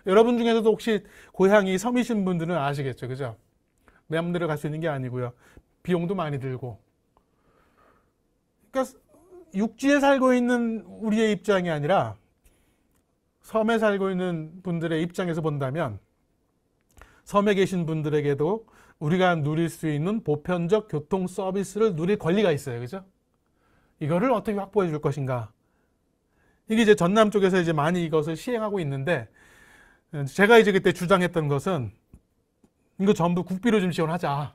여러분 중에서도 혹시 고향이 섬이신 분들은 아시겠죠. 그죠? 내 맘대로 갈 수 있는 게 아니고요. 비용도 많이 들고. 그러니까 육지에 살고 있는 우리의 입장이 아니라 섬에 살고 있는 분들의 입장에서 본다면 섬에 계신 분들에게도 우리가 누릴 수 있는 보편적 교통 서비스를 누릴 권리가 있어요. 그죠? 이거를 어떻게 확보해 줄 것인가? 이게 이제 전남 쪽에서 이제 많이 이것을 시행하고 있는데 제가 이제 그때 주장했던 것은 이거 전부 국비로 좀 지원하자.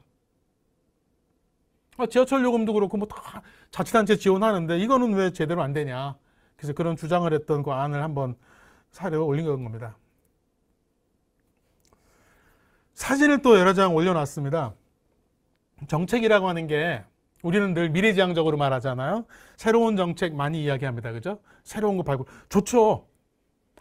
아, 지하철 요금도 그렇고 뭐 다 자치단체 지원하는데 이거는 왜 제대로 안 되냐. 그래서 그런 주장을 했던 그 안을 한번 사례 올린 겁니다. 사진을 또 여러 장 올려놨습니다. 정책이라고 하는 게 우리는 늘 미래지향적으로 말하잖아요. 새로운 정책 많이 이야기합니다. 그죠? 새로운 거 발굴. 좋죠.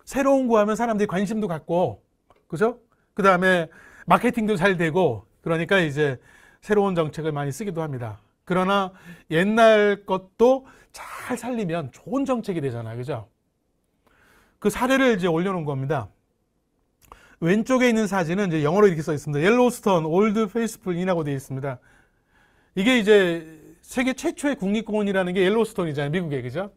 새로운 거 하면 사람들이 관심도 갖고, 그죠? 그 다음에 마케팅도 잘 되고 그러니까 이제 새로운 정책을 많이 쓰기도 합니다. 그러나 옛날 것도 잘 살리면 좋은 정책이 되잖아요. 그죠? 그 사례를 이제 올려놓은 겁니다. 왼쪽에 있는 사진은 이제 영어로 이렇게 써 있습니다. 옐로우스톤 올드 페이스풀인이라고 되어 있습니다. 이게 이제 세계 최초의 국립공원이라는 게 옐로우스톤이잖아요. 미국에 그죠?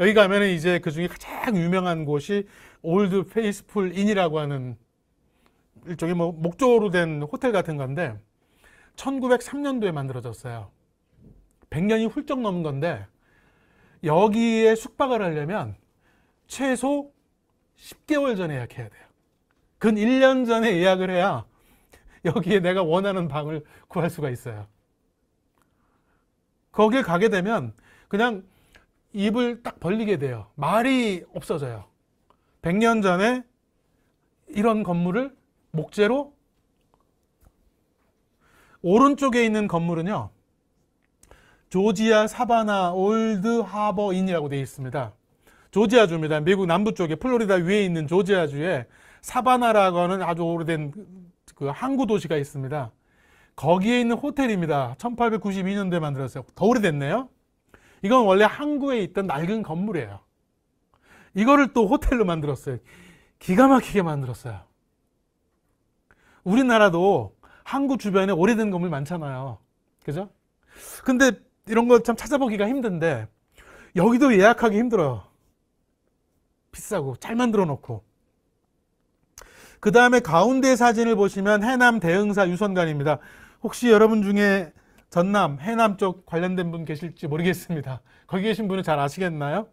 여기 가면은 이제 그 중에 가장 유명한 곳이 올드 페이스풀인이라고 하는 일종의 뭐 목조로 된 호텔 같은 건데 1903년도에 만들어졌어요. 100년이 훌쩍 넘은 건데 여기에 숙박을 하려면 최소 10개월 전에 예약해야 돼요. 근 1년 전에 예약을 해야 여기에 내가 원하는 방을 구할 수가 있어요. 거길 가게 되면 그냥 입을 딱 벌리게 돼요. 말이 없어져요. 100년 전에 이런 건물을 목재로 오른쪽에 있는 건물은요. 조지아 사바나 올드 하버 인이라고 되어 있습니다. 조지아주입니다. 미국 남부 쪽에 플로리다 위에 있는 조지아주에 사바나라고 하는 아주 오래된 그 항구 도시가 있습니다. 거기에 있는 호텔입니다. 1892년도에 만들었어요. 더 오래됐네요. 이건 원래 항구에 있던 낡은 건물이에요. 이거를 또 호텔로 만들었어요. 기가 막히게 만들었어요. 우리나라도 항구 주변에 오래된 건물 많잖아요. 그죠? 근데 이런 거 참 찾아보기가 힘든데 여기도 예약하기 힘들어요. 비싸고 잘 만들어 놓고. 그 다음에 가운데 사진을 보시면 해남 대흥사 유선관입니다. 혹시 여러분 중에 전남, 해남 쪽 관련된 분 계실지 모르겠습니다. 거기 계신 분은 잘 아시겠나요?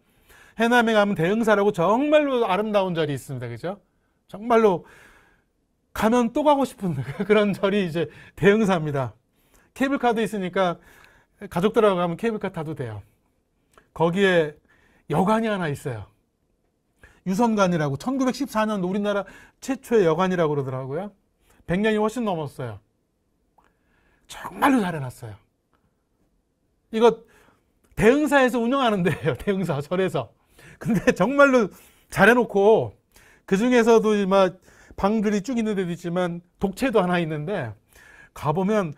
해남에 가면 대흥사라고 정말로 아름다운 자리 있습니다. 그죠? 정말로 가면 또 가고 싶은 그런 절이 이제 대흥사입니다. 케이블카도 있으니까 가족들하고 가면 케이블카 타도 돼요. 거기에 여관이 하나 있어요. 유선관이라고 1914년 우리나라 최초의 여관이라고 그러더라고요. 100년이 훨씬 넘었어요. 정말로 잘 해놨어요. 이거 대흥사에서 운영하는 데예요. 대흥사 절에서. 근데 정말로 잘 해놓고 그 중에서도 막 방들이 쭉 있는 데도 있지만 독채도 하나 있는데 가보면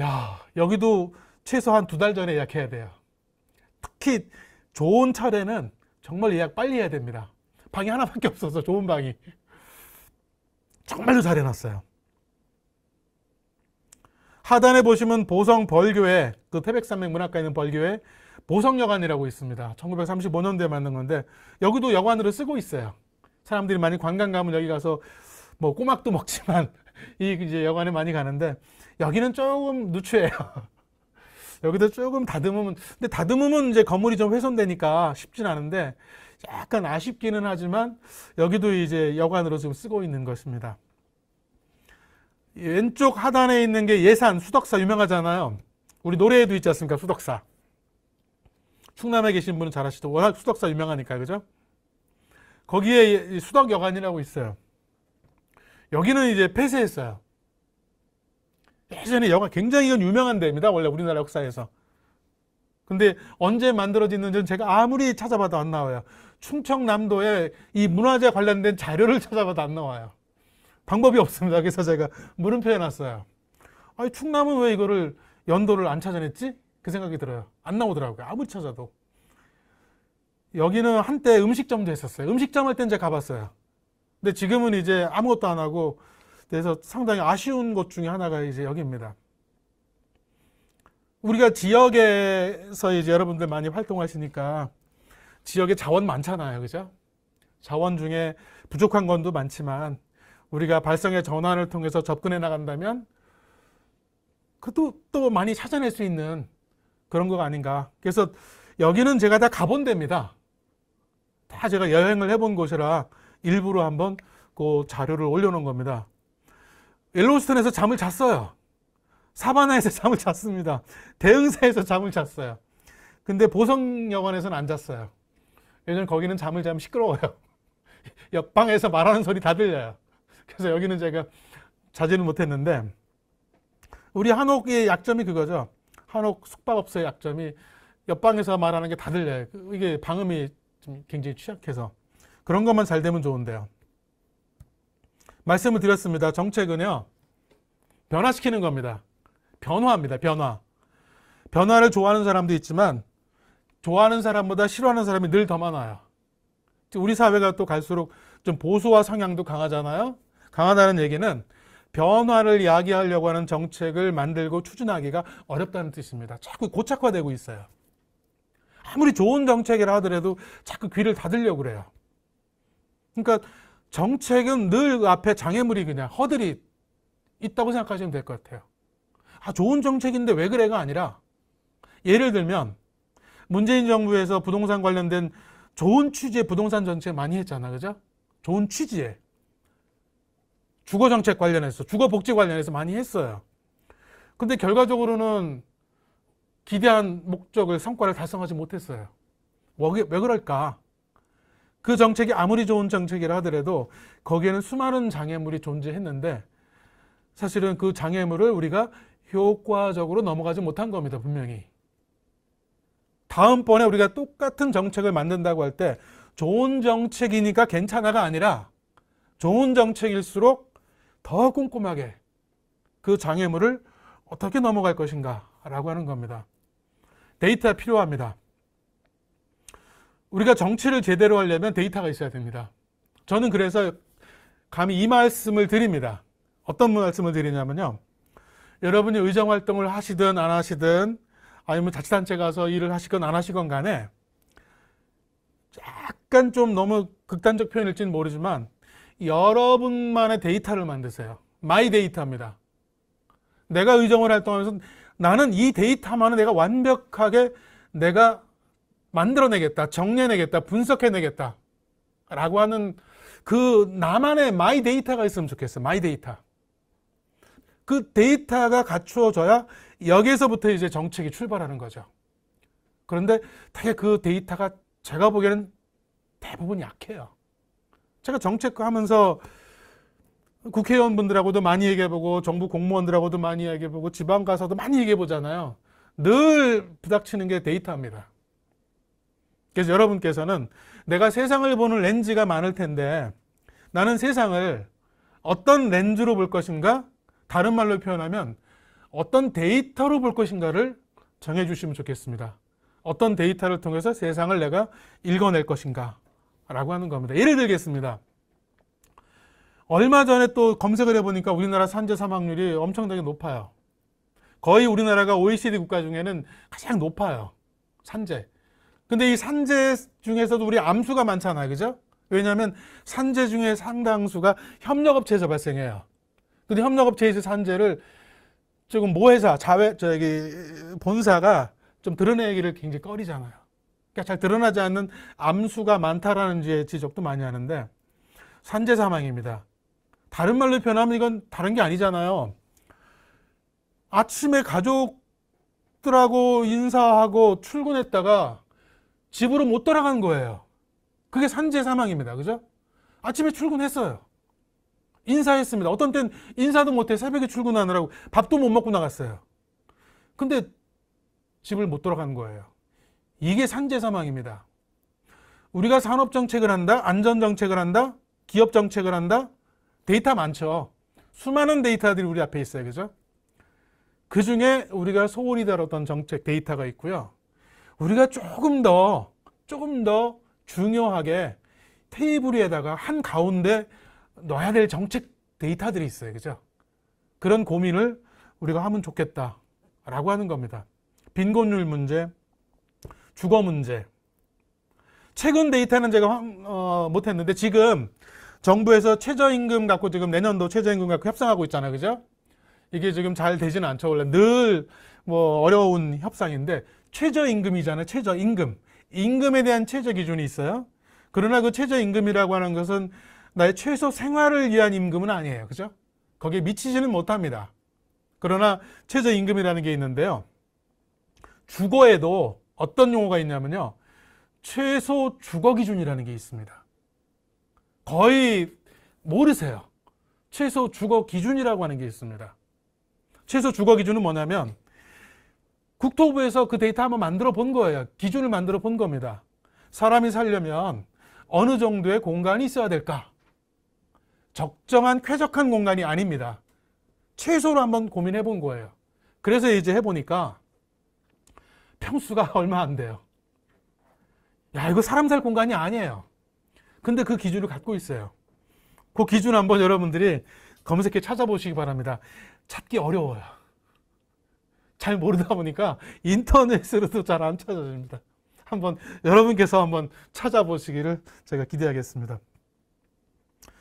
야 여기도 최소한 두 달 전에 예약해야 돼요. 특히 좋은 차례는 정말 예약 빨리 해야 됩니다. 방이 하나밖에 없어서 좋은 방이 정말로 잘 해놨어요. 하단에 보시면 보성 벌교회 그 태백산맥 문학가 있는 벌교회 보성여관이라고 있습니다. 1935년도에 만든 건데 여기도 여관으로 쓰고 있어요. 사람들이 많이 관광 가면 여기 가서 뭐 꼬막도 먹지만 이 이제 여관에 많이 가는데 여기는 조금 누추해요. 여기도 조금 다듬으면 근데 다듬으면 이제 건물이 좀 훼손되니까 쉽진 않은데 약간 아쉽기는 하지만 여기도 이제 여관으로 지금 쓰고 있는 것입니다. 왼쪽 하단에 있는 게 예산 수덕사 유명하잖아요. 우리 노래에도 있지 않습니까? 수덕사. 충남에 계신 분은 잘 아시죠? 워낙 수덕사 유명하니까 그죠? 거기에 수덕여관이라고 있어요. 여기는 이제 폐쇄했어요. 예전에 영화 굉장히 이건 유명한 데입니다. 원래 우리나라 역사에서. 근데 언제 만들어졌는지는 제가 아무리 찾아봐도 안 나와요. 충청남도에 이 문화재 관련된 자료를 찾아봐도 안 나와요. 방법이 없습니다. 그래서 제가 물음표 에놨어요 아니, 충남은 왜 이거를 연도를 안 찾아냈지? 그 생각이 들어요. 안 나오더라고요. 아무리 찾아도. 여기는 한때 음식점도 했었어요. 음식점 할 땐 제가 가봤어요. 근데 지금은 이제 아무것도 안 하고 그래서 상당히 아쉬운 것 중에 하나가 이제 여기입니다. 우리가 지역에서 이제 여러분들 많이 활동하시니까 지역에 자원 많잖아요. 그죠? 자원 중에 부족한 건도 많지만 우리가 발성의 전환을 통해서 접근해 나간다면 그것도 또 많이 찾아낼 수 있는 그런 것 아닌가. 그래서 여기는 제가 다 가본 데입니다. 다 제가 여행을 해본 곳이라 일부러 한번 그 자료를 올려놓은 겁니다. 엘로스턴에서 잠을 잤어요. 사바나에서 잠을 잤습니다. 대흥사에서 잠을 잤어요. 근데 보성여관에서는 안 잤어요. 왜냐면 거기는 잠을 자면 시끄러워요. 옆방에서 말하는 소리 다 들려요. 그래서 여기는 제가 자지는 못했는데 우리 한옥의 약점이 그거죠. 한옥 숙박업소의 약점이 옆방에서 말하는 게 다 들려요. 이게 방음이 좀 굉장히 취약해서. 그런 것만 잘 되면 좋은데요. 말씀을 드렸습니다. 정책은요. 변화시키는 겁니다. 변화입니다. 변화. 변화를 좋아하는 사람도 있지만 좋아하는 사람보다 싫어하는 사람이 늘 더 많아요. 우리 사회가 또 갈수록 좀 보수화 성향도 강하잖아요. 강하다는 얘기는 변화를 야기하려고 하는 정책을 만들고 추진하기가 어렵다는 뜻입니다. 자꾸 고착화되고 있어요. 아무리 좋은 정책이라 하더라도 자꾸 귀를 닫으려고 그래요. 그러니까 정책은 늘 앞에 장애물이 그냥 허들이 있다고 생각하시면 될 것 같아요. 아, 좋은 정책인데 왜 그래가 아니라 예를 들면 문재인 정부에서 부동산 관련된 좋은 취지의 부동산 정책 많이 했잖아. 그죠? 좋은 취지에. 주거 정책 관련해서, 주거 복지 관련해서 많이 했어요. 근데 결과적으로는 기대한 목적을 성과를 달성하지 못했어요. 왜, 뭐, 왜 그럴까? 그 정책이 아무리 좋은 정책이라 하더라도 거기에는 수많은 장애물이 존재했는데 사실은 그 장애물을 우리가 효과적으로 넘어가지 못한 겁니다. 분명히. 다음번에 우리가 똑같은 정책을 만든다고 할 때 좋은 정책이니까 괜찮아가 아니라 좋은 정책일수록 더 꼼꼼하게 그 장애물을 어떻게 넘어갈 것인가 라고 하는 겁니다. 데이터 필요합니다. 우리가 정치를 제대로 하려면 데이터가 있어야 됩니다. 저는 그래서 감히 이 말씀을 드립니다. 어떤 말씀을 드리냐면요. 여러분이 의정 활동을 하시든 안 하시든 아니면 뭐 자치단체 가서 일을 하시건 안 하시건 간에 약간 좀 너무 극단적 표현일지는 모르지만 여러분만의 데이터를 만드세요. 마이 데이터입니다. 내가 의정을 활동하면서 나는 이 데이터만은 내가 완벽하게 내가 만들어내겠다, 정리해내겠다, 분석해내겠다 라고 하는 그 나만의 마이 데이터가 있으면 좋겠어. 마이 데이터. 그 데이터가 갖추어져야 여기에서부터 이제 정책이 출발하는 거죠. 그런데 되게 그 데이터가 제가 보기에는 대부분 약해요. 제가 정책 과 하면서 국회의원분들하고도 많이 얘기해보고 정부 공무원들하고도 많이 얘기해보고 지방 가서도 많이 얘기해보잖아요. 늘 부닥치는 게 데이터입니다. 그래서 여러분께서는 내가 세상을 보는 렌즈가 많을 텐데 나는 세상을 어떤 렌즈로 볼 것인가? 다른 말로 표현하면 어떤 데이터로 볼 것인가를 정해 주시면 좋겠습니다. 어떤 데이터를 통해서 세상을 내가 읽어낼 것인가? 라고 하는 겁니다. 예를 들겠습니다. 얼마 전에 또 검색을 해보니까 우리나라 산재 사망률이 엄청나게 높아요. 거의 우리나라가 OECD 국가 중에는 가장 높아요. 산재. 근데 이 산재 중에서도 우리 암수가 많잖아요. 그죠? 왜냐하면 산재 중에 상당수가 협력업체에서 발생해요. 근데 협력업체에서 산재를 조금 모회사, 자회, 저기, 본사가 좀 드러내기를 굉장히 꺼리잖아요. 그러니까 잘 드러나지 않는 암수가 많다라는 지적도 많이 하는데 산재 사망입니다. 다른 말로 표현하면 이건 다른 게 아니잖아요. 아침에 가족들하고 인사하고 출근했다가 집으로 못 돌아간 거예요. 그게 산재 사망입니다. 그죠? 아침에 출근했어요. 인사했습니다. 어떤 땐 인사도 못해 새벽에 출근하느라고 밥도 못 먹고 나갔어요. 근데 집을 못 돌아간 거예요. 이게 산재 사망입니다. 우리가 산업 정책을 한다, 안전 정책을 한다, 기업 정책을 한다. 데이터 많죠. 수많은 데이터들이 우리 앞에 있어요. 그죠? 그 중에 우리가 소홀히 다뤘던 정책 데이터가 있고요. 우리가 조금 더 조금 더 중요하게 테이블 위에다가 한 가운데 넣어야 될 정책 데이터들이 있어요. 그죠? 그런 고민을 우리가 하면 좋겠다. 라고 하는 겁니다. 빈곤율 문제, 주거 문제. 최근 데이터는 제가 어, 못했는데 지금 정부에서 최저임금 갖고 지금 내년도 최저임금 갖고 협상하고 있잖아요. 그죠? 이게 지금 잘 되지는 않죠. 원래 늘 뭐 어려운 협상인데 최저임금이잖아요. 최저임금. 임금에 대한 최저 기준이 있어요. 그러나 그 최저임금이라고 하는 것은 나의 최소 생활을 위한 임금은 아니에요. 그죠? 거기에 미치지는 못합니다. 그러나 최저임금이라는 게 있는데요. 주거에도 어떤 용어가 있냐면요. 최소 주거 기준이라는 게 있습니다. 거의 모르세요. 최소 주거 기준이라고 하는 게 있습니다. 최소 주거 기준은 뭐냐면 국토부에서 그 데이터 한번 만들어 본 거예요. 기준을 만들어 본 겁니다. 사람이 살려면 어느 정도의 공간이 있어야 될까? 적정한 쾌적한 공간이 아닙니다. 최소로 한번 고민해 본 거예요. 그래서 이제 해보니까 평수가 얼마 안 돼요. 야, 이거 사람 살 공간이 아니에요. 근데 그 기준을 갖고 있어요. 그 기준 한번 여러분들이 검색해 찾아보시기 바랍니다. 찾기 어려워요. 잘 모르다 보니까 인터넷으로도 잘 안 찾아집니다. 한번 여러분께서 한번 찾아보시기를 제가 기대하겠습니다.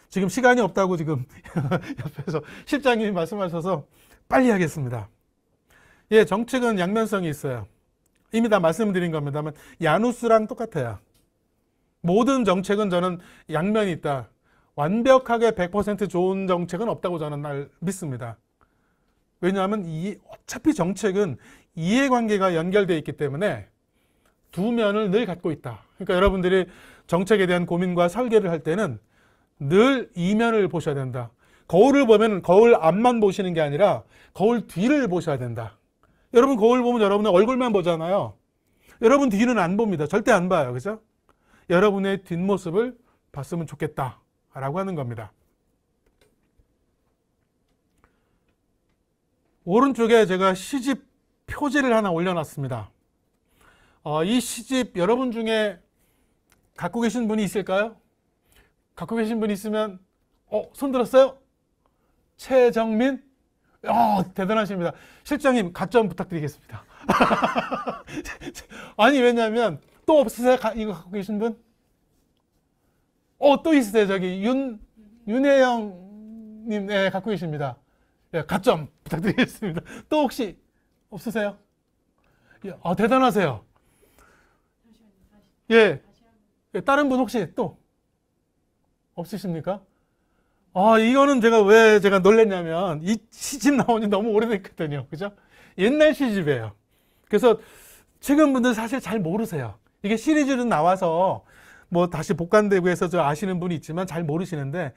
지금 시간이 없다고 지금 옆에서 실장님이 말씀하셔서 빨리 하겠습니다. 예, 정책은 양면성이 있어요. 이미 다 말씀드린 겁니다만 야누스랑 똑같아요. 모든 정책은 저는 양면이 있다. 완벽하게 100% 좋은 정책은 없다고 저는 날 믿습니다. 왜냐하면 이 어차피 정책은 이해관계가 연결돼 있기 때문에 두 면을 늘 갖고 있다. 그러니까 여러분들이 정책에 대한 고민과 설계를 할 때는 늘 이면을 보셔야 된다. 거울을 보면 거울 앞만 보시는 게 아니라 거울 뒤를 보셔야 된다. 여러분 거울 보면 여러분의 얼굴만 보잖아요. 여러분 뒤는 안 봅니다. 절대 안 봐요. 그죠? 여러분의 뒷모습을 봤으면 좋겠다. 라고 하는 겁니다. 오른쪽에 제가 시집 표지를 하나 올려놨습니다. 어, 이 시집 여러분 중에 갖고 계신 분이 있을까요? 갖고 계신 분 있으면 어, 손 들었어요? 최정민? 어, 대단하십니다. 실장님 가점 부탁드리겠습니다. 아니 왜냐면또 없으세요? 이거 갖고 계신 분? 어, 또 있으세요? 저기 윤, 윤혜영님 네, 갖고 계십니다. 예, 가점 부탁드리겠습니다. 또 혹시 없으세요? 예, 아, 대단하세요. 예. 예, 다른 분 혹시 또 없으십니까? 아, 이거는 제가 왜 제가 놀랬냐면 이 시집 나온 지 너무 오래됐거든요. 그죠? 옛날 시집이에요. 그래서 최근 분들 사실 잘 모르세요. 이게 시리즈로 나와서 뭐 다시 복간되고 해서 저 아시는 분이 있지만 잘 모르시는데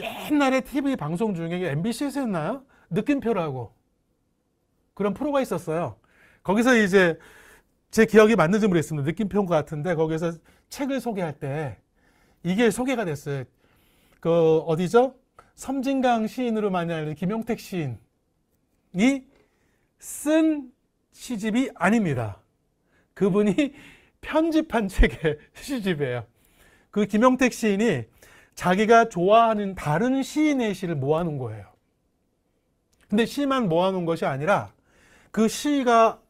옛날에 TV 방송 중에 MBC에서 했나요? 느낌표라고 그런 프로가 있었어요. 거기서 이제 제 기억이 맞는지 모르겠습니다. 느낌표인 것 같은데 거기서 책을 소개할 때 이게 소개가 됐어요. 그 어디죠? 섬진강 시인으로 많이 알려진 김용택 시인이 쓴 시집이 아닙니다. 그분이 편집한 책의 시집이에요. 그 김용택 시인이 자기가 좋아하는 다른 시인의 시를 모아놓은 거예요. 근데 시만 모아놓은 것이 아니라 그 시가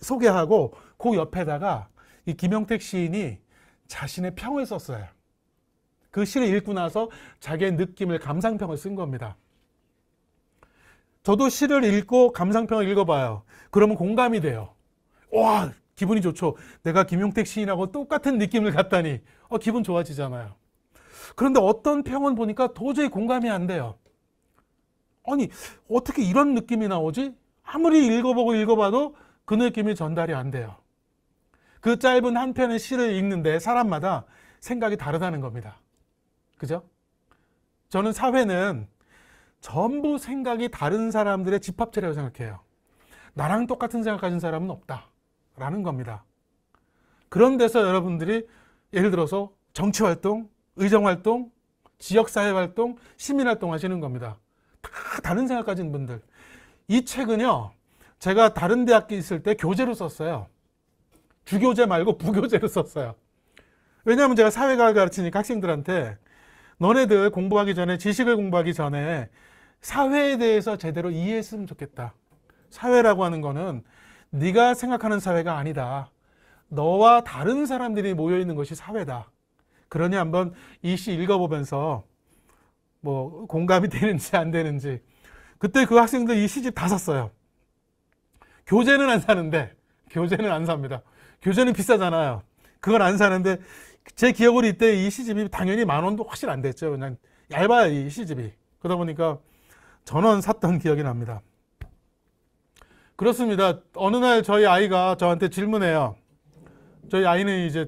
소개하고 그 옆에다가 이 김영택 시인이 자신의 평을 썼어요. 그 시를 읽고 나서 자기의 느낌을 감상평을 쓴 겁니다. 저도 시를 읽고 감상평을 읽어봐요. 그러면 공감이 돼요. 와, 기분이 좋죠. 내가 김용택 시인하고 똑같은 느낌을 갖다니, 어, 기분 좋아지잖아요. 그런데 어떤 평은 보니까 도저히 공감이 안 돼요. 아니 어떻게 이런 느낌이 나오지? 아무리 읽어보고 읽어봐도 그 느낌이 전달이 안 돼요. 그 짧은 한 편의 시를 읽는데 사람마다 생각이 다르다는 겁니다. 그죠? 저는 사회는 전부 생각이 다른 사람들의 집합체라고 생각해요. 나랑 똑같은 생각 가진 사람은 없다. 라는 겁니다. 그런 데서 여러분들이 예를 들어서 정치활동, 의정활동, 지역사회활동, 시민활동 하시는 겁니다. 다른 생각 가진 분들. 이 책은요. 제가 다른 대학교 있을 때 교재로 썼어요. 주교재 말고 부교재로 썼어요. 왜냐하면 제가 사회과를 가르치니까 학생들한테 너네들 공부하기 전에 지식을 공부하기 전에 사회에 대해서 제대로 이해했으면 좋겠다. 사회라고 하는 거는 네가 생각하는 사회가 아니다. 너와 다른 사람들이 모여 있는 것이 사회다. 그러니 한번 이 시 읽어보면서 뭐 공감이 되는지 안 되는지 그때 그 학생들 이 시집 다 샀어요. 교재는 안 사는데 교재는 안 삽니다. 교재는 비싸잖아요. 그걸 안 사는데 제 기억으로 이때 이 시집이 당연히 만 원도 확실히 안 됐죠. 그냥 얇아요 이 시집이. 그러다 보니까 전원 샀던 기억이 납니다. 그렇습니다. 어느 날 저희 아이가 저한테 질문해요. 저희 아이는 이제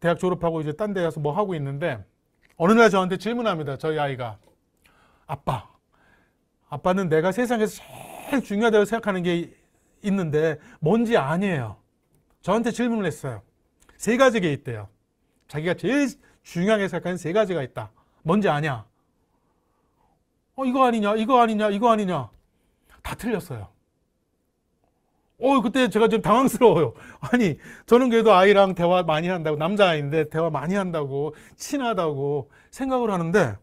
대학 졸업하고 이제 딴 데 가서 뭐 하고 있는데 어느 날 저한테 질문합니다. 저희 아이가. 아빠. 아빠는 내가 세상에서 제일 중요하다고 생각하는 게 있는데 뭔지 아니에요. 저한테 질문을 했어요. 세 가지 가 있대요. 자기가 제일 중요하게 생각하는 세 가지가 있다. 뭔지 아냐? 어, 이거 아니냐? 이거 아니냐? 이거 아니냐? 다 틀렸어요. 어, 그때 제가 좀 당황스러워요. 아니, 저는 그래도 아이랑 대화 많이 한다고, 남자아이인데 대화 많이 한다고, 친하다고 생각을 하는데,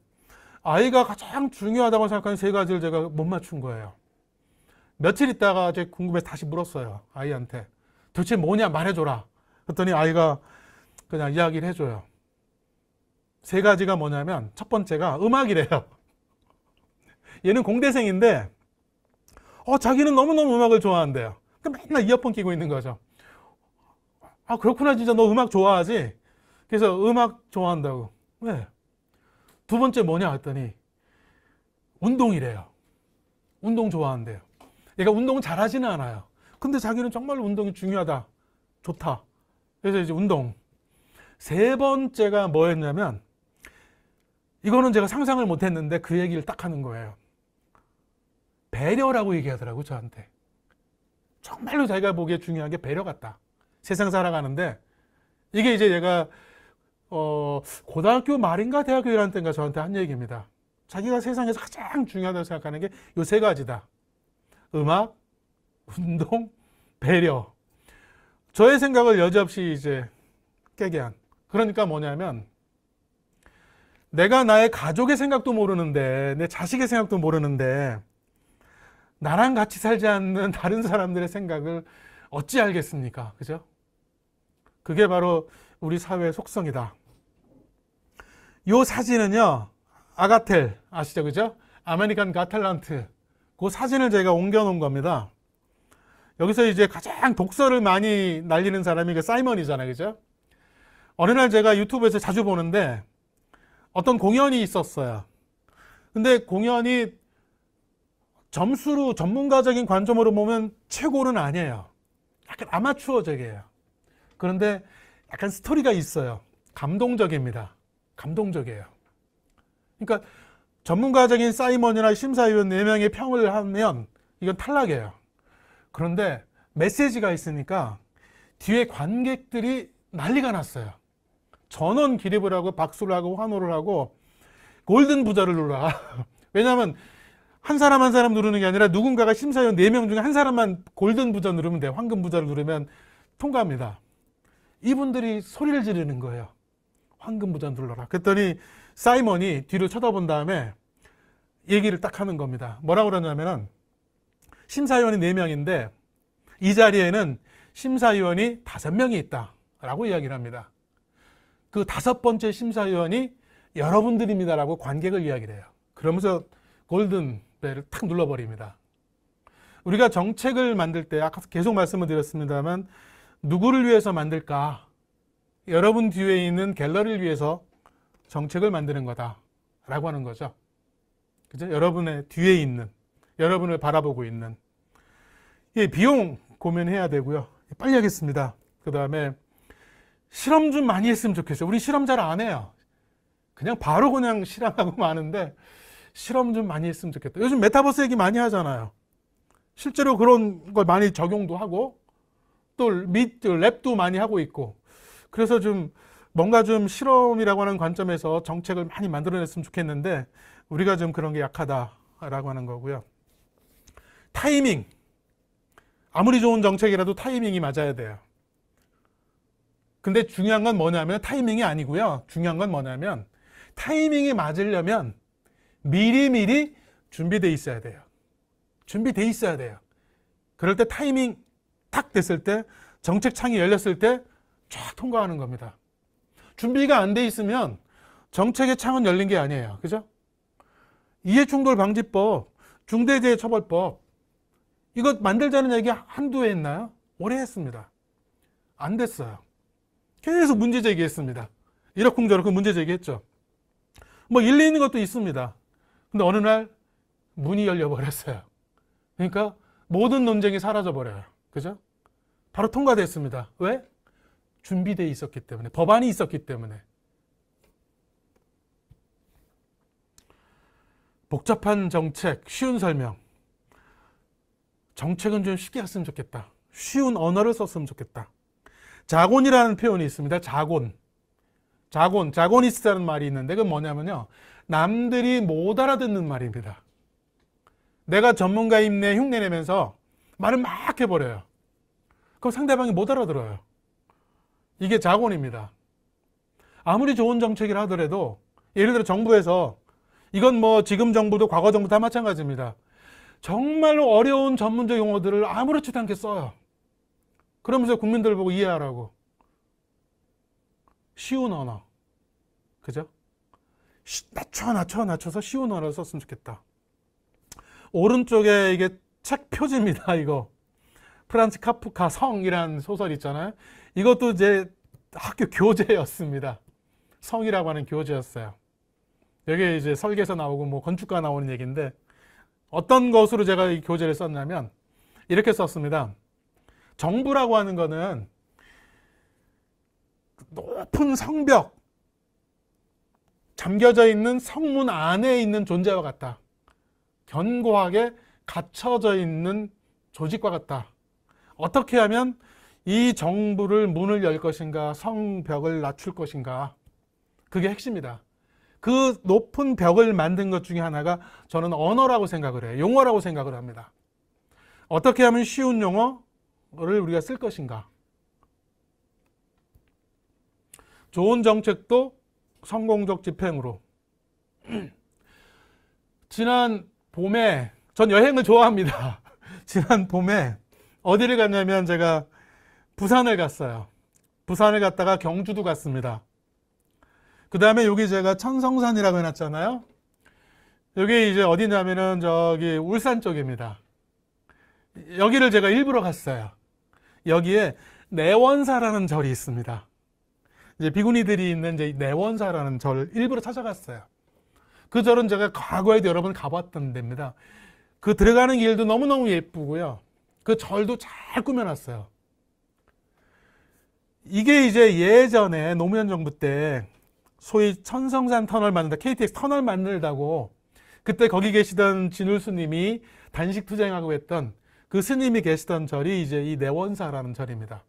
아이가 가장 중요하다고 생각하는 세 가지를 제가 못 맞춘 거예요. 며칠 있다가 제 궁금해서 다시 물었어요. 아이한테. 도대체 뭐냐 말해줘라. 그랬더니 아이가 그냥 이야기를 해줘요. 세 가지가 뭐냐면, 첫 번째가 음악이래요. 얘는 공대생인데, 어, 자기는 너무너무 음악을 좋아한대요. 그 맨날 이어폰 끼고 있는 거죠. 아 그렇구나 진짜 너 음악 좋아하지? 그래서 음악 좋아한다고. 왜? 두 번째 뭐냐 했더니 운동이래요. 운동 좋아한대요. 얘가 운동 잘하지는 않아요. 근데 자기는 정말 운동이 중요하다. 좋다. 그래서 이제 운동. 세 번째가 뭐였냐면 이거는 제가 상상을 못했는데 그 얘기를 딱 하는 거예요. 배려라고 얘기하더라고 저한테. 정말로 자기가 보기에 중요한 게 배려 같다. 세상 살아가는데 이게 이제 얘가 어 고등학교 말인가 대학교 1학년 때인가 저한테 한 얘기입니다. 자기가 세상에서 가장 중요하다고 생각하는 게 요 세 가지다. 음악, 운동, 배려. 저의 생각을 여지없이 이제 깨게 한. 그러니까 뭐냐면 내가 나의 가족의 생각도 모르는데 내 자식의 생각도 모르는데 나랑 같이 살지 않는 다른 사람들의 생각을 어찌 알겠습니까? 그죠? 그게 바로 우리 사회의 속성이다. 요 사진은요, 아가텔, 아시죠? 그죠? 아메리칸 가탤란트그 사진을 제가 옮겨놓은 겁니다. 여기서 이제 가장 독서를 많이 날리는 사람이 그 사이먼이잖아요. 그죠? 어느 날 제가 유튜브에서 자주 보는데 어떤 공연이 있었어요. 근데 공연이 점수로 전문가적인 관점으로 보면 최고는 아니에요. 약간 아마추어적이에요. 그런데 약간 스토리가 있어요. 감동적입니다. 감동적이에요. 그러니까 전문가적인 사이먼이나 심사위원 4명의 평을 하면 이건 탈락이에요. 그런데 메시지가 있으니까 뒤에 관객들이 난리가 났어요. 전원 기립을 하고 박수를 하고 환호를 하고 골든 부자를 눌러. 왜냐하면 한 사람 한 사람 누르는 게 아니라 누군가가 심사위원 네 명 중에 한 사람만 골든 부자 누르면 돼 황금 부자를 누르면 통과합니다. 이분들이 소리를 지르는 거예요. 황금 부자 눌러라. 그랬더니 사이먼이 뒤를 쳐다본 다음에 얘기를 딱 하는 겁니다. 뭐라고 그러냐면은 심사위원이 네명인데이 자리에는 심사위원이 다섯 명이 있다. 라고 이야기를 합니다. 그 다섯 번째 심사위원이 여러분들입니다라고 관객을 이야기를 해요. 그러면서 골든 디를탁 눌러버립니다. 우리가 정책을 만들 때 아까 계속 말씀을 드렸습니다만 누구를 위해서 만들까? 여러분 뒤에 있는 갤러리를 위해서 정책을 만드는 거다라고 하는 거죠. 그죠? 여러분의 뒤에 있는 여러분을 바라보고 있는 예, 비용 고민해야 되고요. 빨리 하겠습니다. 그 다음에 실험 좀 많이 했으면 좋겠어요. 우리 실험 잘 안 해요. 그냥 바로 그냥 실험하고 마는데 실험 좀 많이 했으면 좋겠다. 요즘 메타버스 얘기 많이 하잖아요. 실제로 그런 걸 많이 적용도 하고 또밑 랩도 많이 하고 있고 그래서 좀 뭔가 좀 실험이라고 하는 관점에서 정책을 많이 만들어냈으면 좋겠는데 우리가 좀 그런 게 약하다라고 하는 거고요. 타이밍. 아무리 좋은 정책이라도 타이밍이 맞아야 돼요. 근데 중요한 건 뭐냐면 타이밍이 아니고요. 중요한 건 뭐냐면 타이밍이 맞으려면 미리미리 준비돼 있어야 돼요. 준비돼 있어야 돼요. 그럴 때 타이밍 탁 됐을 때 정책 창이 열렸을 때쫙 통과하는 겁니다. 준비가 안 돼 있으면 정책의 창은 열린 게 아니에요. 그죠? 이해충돌 방지법, 중대재해처벌법 이거 만들자는 얘기 한두 해 했나요? 오래 했습니다. 안 됐어요. 계속 문제 제기했습니다. 이러쿵저러쿵 문제 제기했죠. 뭐 일리 있는 것도 있습니다. 근데 어느 날 문이 열려버렸어요. 그러니까 모든 논쟁이 사라져버려요. 그죠? 바로 통과됐습니다. 왜? 준비돼 있었기 때문에, 법안이 있었기 때문에. 복잡한 정책, 쉬운 설명. 정책은 좀 쉽게 했으면 좋겠다. 쉬운 언어를 썼으면 좋겠다. 자곤이라는 표현이 있습니다. 자곤. 자곤, 자고니스라는 말이 있는데 그 뭐냐면요. 남들이 못 알아듣는 말입니다. 내가 전문가임내 흉내내면서 말을 막 해버려요. 그럼 상대방이 못 알아들어요. 이게 자본입니다. 아무리 좋은 정책이라 하더라도 예를 들어 정부에서 이건 뭐 지금 정부도 과거 정부 다 마찬가지입니다. 정말로 어려운 전문적 용어들을 아무렇지도 않게 써요. 그러면서 국민들 보고 이해하라고. 쉬운 언어. 그죠? 낮춰 낮춰 낮춰서 쉬운 언어를 썼으면 좋겠다. 오른쪽에 이게 책 표지입니다. 이거 프란츠 카프카 성이라는 소설 있잖아요. 이것도 이제 학교 교재였습니다. 성이라고 하는 교재였어요. 여기 이제 설계서 나오고 뭐 건축가 나오는 얘기인데 어떤 것으로 제가 이 교재를 썼냐면 이렇게 썼습니다. 정부라고 하는 거는 높은 성벽, 잠겨져 있는 성문 안에 있는 존재와 같다. 견고하게 갇혀져 있는 조직과 같다. 어떻게 하면 이 정부를 문을 열 것인가, 성벽을 낮출 것인가. 그게 핵심이다. 그 높은 벽을 만든 것 중에 하나가 저는 언어라고 생각을 해요. 용어라고 생각을 합니다. 어떻게 하면 쉬운 용어를 우리가 쓸 것인가. 좋은 정책도 성공적 집행으로 지난 봄에 전 여행을 좋아합니다. 지난 봄에 어디를 갔냐면 제가 부산을 갔어요. 부산을 갔다가 경주도 갔습니다. 그 다음에 여기 제가 천성산이라고 해놨잖아요. 여기 이제 어디냐면은 저기 울산 쪽입니다. 여기를 제가 일부러 갔어요. 여기에 내원사라는 절이 있습니다. 이제 비구니들이 있는 이제 내원사라는 절을 일부러 찾아갔어요. 그 절은 제가 과거에도 여러 번 가봤던 데입니다. 그 들어가는 길도 너무너무 예쁘고요. 그 절도 잘 꾸며놨어요. 이게 이제 예전에 노무현 정부 때 소위 천성산 터널 만든다, KTX 터널 만들다고 그때 거기 계시던 진울 스님이 단식 투쟁하고 했던 그 스님이 계시던 절이 이제 이 내원사라는 절입니다.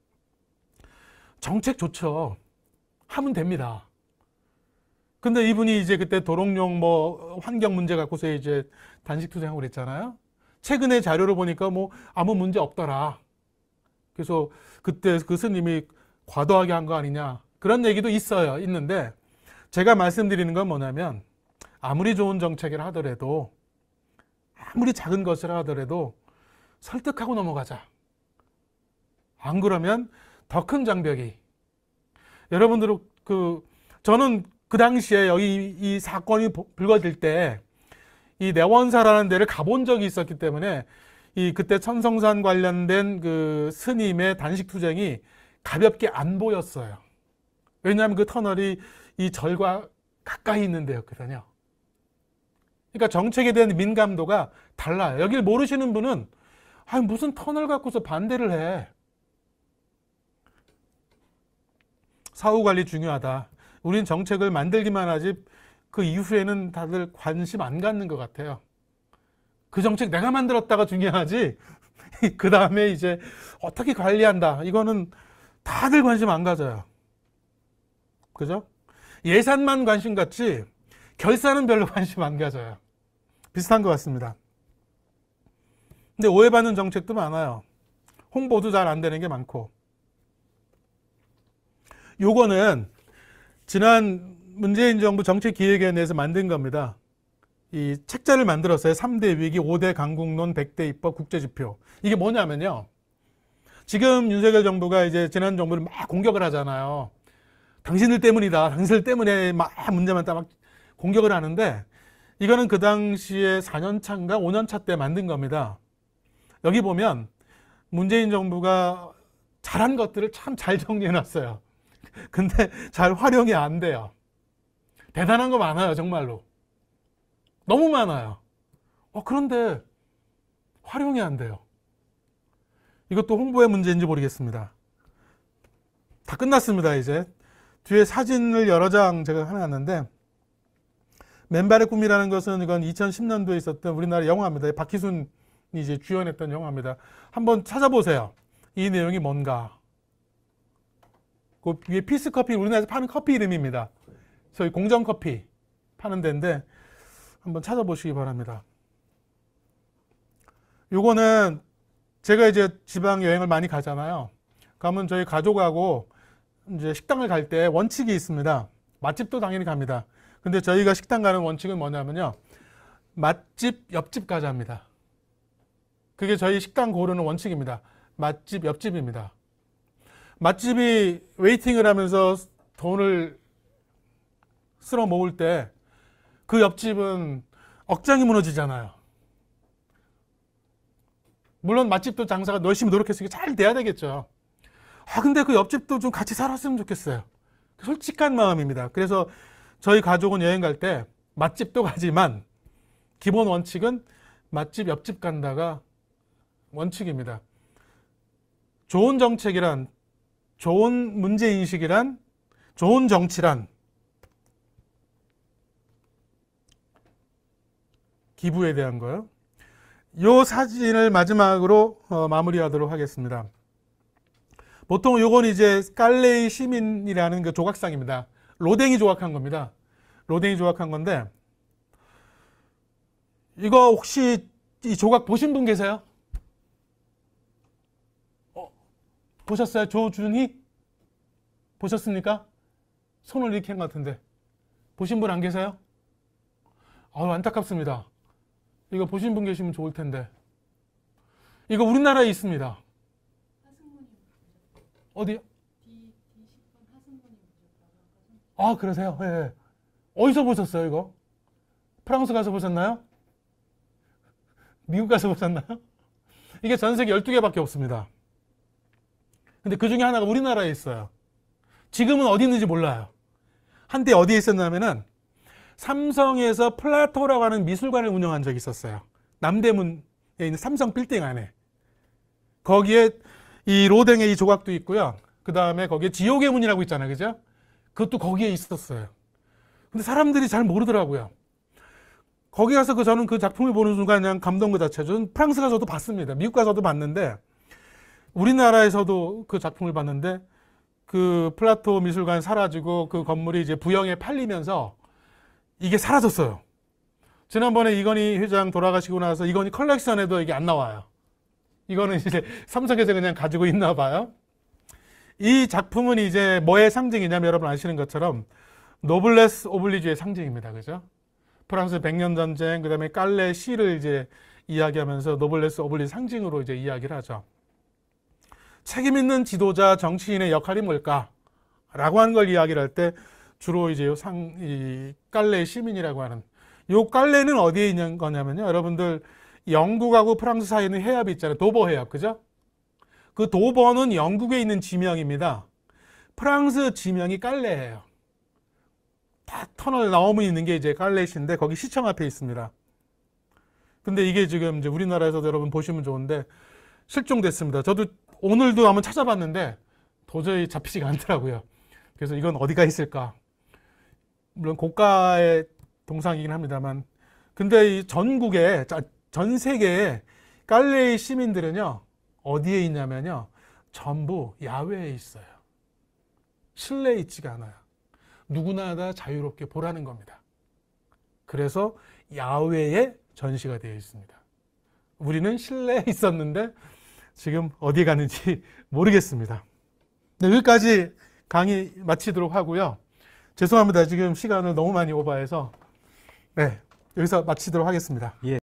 정책 좋죠. 하면 됩니다. 근데 이분이 이제 그때 도롱뇽 뭐 환경 문제 갖고서 이제 단식 투쟁하고 그랬잖아요. 최근에 자료를 보니까 뭐 아무 문제 없더라. 그래서 그때 그 스님이 과도하게 한 거 아니냐. 그런 얘기도 있어요. 있는데 제가 말씀드리는 건 뭐냐면 아무리 좋은 정책이라 하더라도 아무리 작은 것을 하더라도 설득하고 넘어가자. 안 그러면 더 큰 장벽이 여러분들 은그 저는 그 당시에 여기 이 사건이 불거질 때 이 내원사라는 데를 가본 적이 있었기 때문에 이 그때 천성산 관련된 그 스님의 단식 투쟁이 가볍게 안 보였어요. 왜냐하면 그 터널이 이 절과 가까이 있는 데였거든요. 그러니까 정책에 대한 민감도가 달라요. 여길 모르시는 분은 아 무슨 터널 갖고서 반대를 해. 사후 관리 중요하다. 우린 정책을 만들기만 하지 그 이후에는 다들 관심 안 갖는 것 같아요. 그 정책 내가 만들었다가 중요하지. 그 다음에 이제 어떻게 관리한다. 이거는 다들 관심 안 가져요. 그죠? 예산만 관심 갖지 결산은 별로 관심 안 가져요. 비슷한 것 같습니다. 근데 오해받는 정책도 많아요. 홍보도 잘 안 되는 게 많고. 요거는 지난 문재인 정부 정책 기획에 대해서 만든 겁니다. 이 책자를 만들었어요. 3대 위기, 5대 강국론, 100대 입법, 국제지표. 이게 뭐냐면요. 지금 윤석열 정부가 이제 지난 정부를 막 공격을 하잖아요. 당신들 때문이다. 당신들 때문에 막 문제만 다막 공격을 하는데 이거는 그 당시에 4년 차인가 5년 차때 만든 겁니다. 여기 보면 문재인 정부가 잘한 것들을 참 잘 정리해 놨어요. 근데 잘 활용이 안 돼요. 대단한 거 많아요, 정말로. 너무 많아요. 어, 그런데 활용이 안 돼요. 이것도 홍보의 문제인지 모르겠습니다. 다 끝났습니다, 이제. 뒤에 사진을 여러 장 제가 해놨는데, 맨발의 꿈이라는 것은 이건 2010년도에 있었던 우리나라 영화입니다. 박희순이 이제 주연했던 영화입니다. 한번 찾아보세요. 이 내용이 뭔가. 그 위에 피스 커피 우리나라에서 파는 커피 이름입니다. 저희 공정 커피 파는 데인데 한번 찾아보시기 바랍니다. 요거는 제가 이제 지방 여행을 많이 가잖아요. 그면 저희 가족하고 이제 식당을 갈 때 원칙이 있습니다. 맛집도 당연히 갑니다. 근데 저희가 식당 가는 원칙은 뭐냐면요. 맛집 옆집 가자입니다. 그게 저희 식당 고르는 원칙입니다. 맛집 옆집입니다. 맛집이 웨이팅을 하면서 돈을 쓸어 모을 때 그 옆집은 억장이 무너지잖아요. 물론 맛집도 장사가 열심히 노력했으니까 잘 돼야 되겠죠. 아, 근데 그 옆집도 좀 같이 살았으면 좋겠어요. 그 솔직한 마음입니다. 그래서 저희 가족은 여행 갈 때 맛집도 가지만 기본 원칙은 맛집 옆집 간다가 원칙입니다. 좋은 정책이란 좋은 문제인식이란 좋은 정치란 기부에 대한 거요. 요 사진을 마지막으로 어, 마무리하도록 하겠습니다. 보통 요건 이제 깔레이 시민이라는 그 조각상입니다. 로댕이 조각한 겁니다. 로댕이 조각한 건데 이거 혹시 이 조각 보신 분 계세요? 보셨어요? 조준희? 보셨습니까? 손을 이렇게 한 같은데. 보신 분 안 계세요? 아유, 안타깝습니다. 이거 보신 분 계시면 좋을 텐데. 이거 우리나라에 있습니다. 어디? 아, 그러세요? 예. 네. 어디서 보셨어요, 이거? 프랑스 가서 보셨나요? 미국 가서 보셨나요? 이게 전 세계 12개밖에 없습니다. 근데 그 중에 하나가 우리나라에 있어요. 지금은 어디 있는지 몰라요. 한때 어디에 있었냐면은 삼성에서 플라토라고 하는 미술관을 운영한 적이 있었어요. 남대문에 있는 삼성 빌딩 안에. 거기에 이 로댕의 이 조각도 있고요. 그 다음에 거기에 지옥의 문이라고 있잖아요. 그죠? 그것도 거기에 있었어요. 근데 사람들이 잘 모르더라고요. 거기 가서 그 저는 그 작품을 보는 순간 그냥 감동 그 자체죠. 프랑스 가서도 봤습니다. 미국 가서도 봤는데 우리나라에서도 그 작품을 봤는데 그 플라토 미술관 사라지고 그 건물이 이제 부영에 팔리면서 이게 사라졌어요. 지난번에 이건희 회장 돌아가시고 나서 이건희 컬렉션에도 이게 안 나와요. 이거는 이제 삼성에서 그냥 가지고 있나 봐요. 이 작품은 이제 뭐의 상징이냐면 여러분 아시는 것처럼 노블레스 오블리주의 상징입니다. 그죠? 프랑스 백년 전쟁, 그 다음에 깔레 시를 이제 이야기하면서 노블레스 오블리 상징으로 이제 이야기를 하죠. 책임 있는 지도자 정치인의 역할이 뭘까라고 하는 걸 이야기를 할 때 주로 이제 상, 이 깔레 시민이라고 하는 요 깔레는 어디에 있는 거냐면요. 여러분들 영국하고 프랑스 사이에 있는 해협이 있잖아요. 도버 해협. 그죠? 그 도버는 영국에 있는 지명입니다. 프랑스 지명이 깔레예요. 딱 터널 나오면 있는 게 이제 깔레시인데 거기 시청 앞에 있습니다. 근데 이게 지금 이제 우리나라에서 여러분 보시면 좋은데 실종됐습니다. 저도 오늘도 한번 찾아봤는데 도저히 잡히지가 않더라고요. 그래서 이건 어디가 있을까? 물론 고가의 동상이긴 합니다만 근데 이 전국에 전 세계에 깔레이 시민들은요 어디에 있냐면요 전부 야외에 있어요 실내에 있지가 않아요 누구나 다 자유롭게 보라는 겁니다 그래서 야외에 전시가 되어 있습니다 우리는 실내에 있었는데 지금 어디가는지 모르겠습니다. 네, 여기까지 강의 마치도록 하고요. 죄송합니다. 지금 시간을 너무 많이 오버해서 네, 여기서 마치도록 하겠습니다. 예.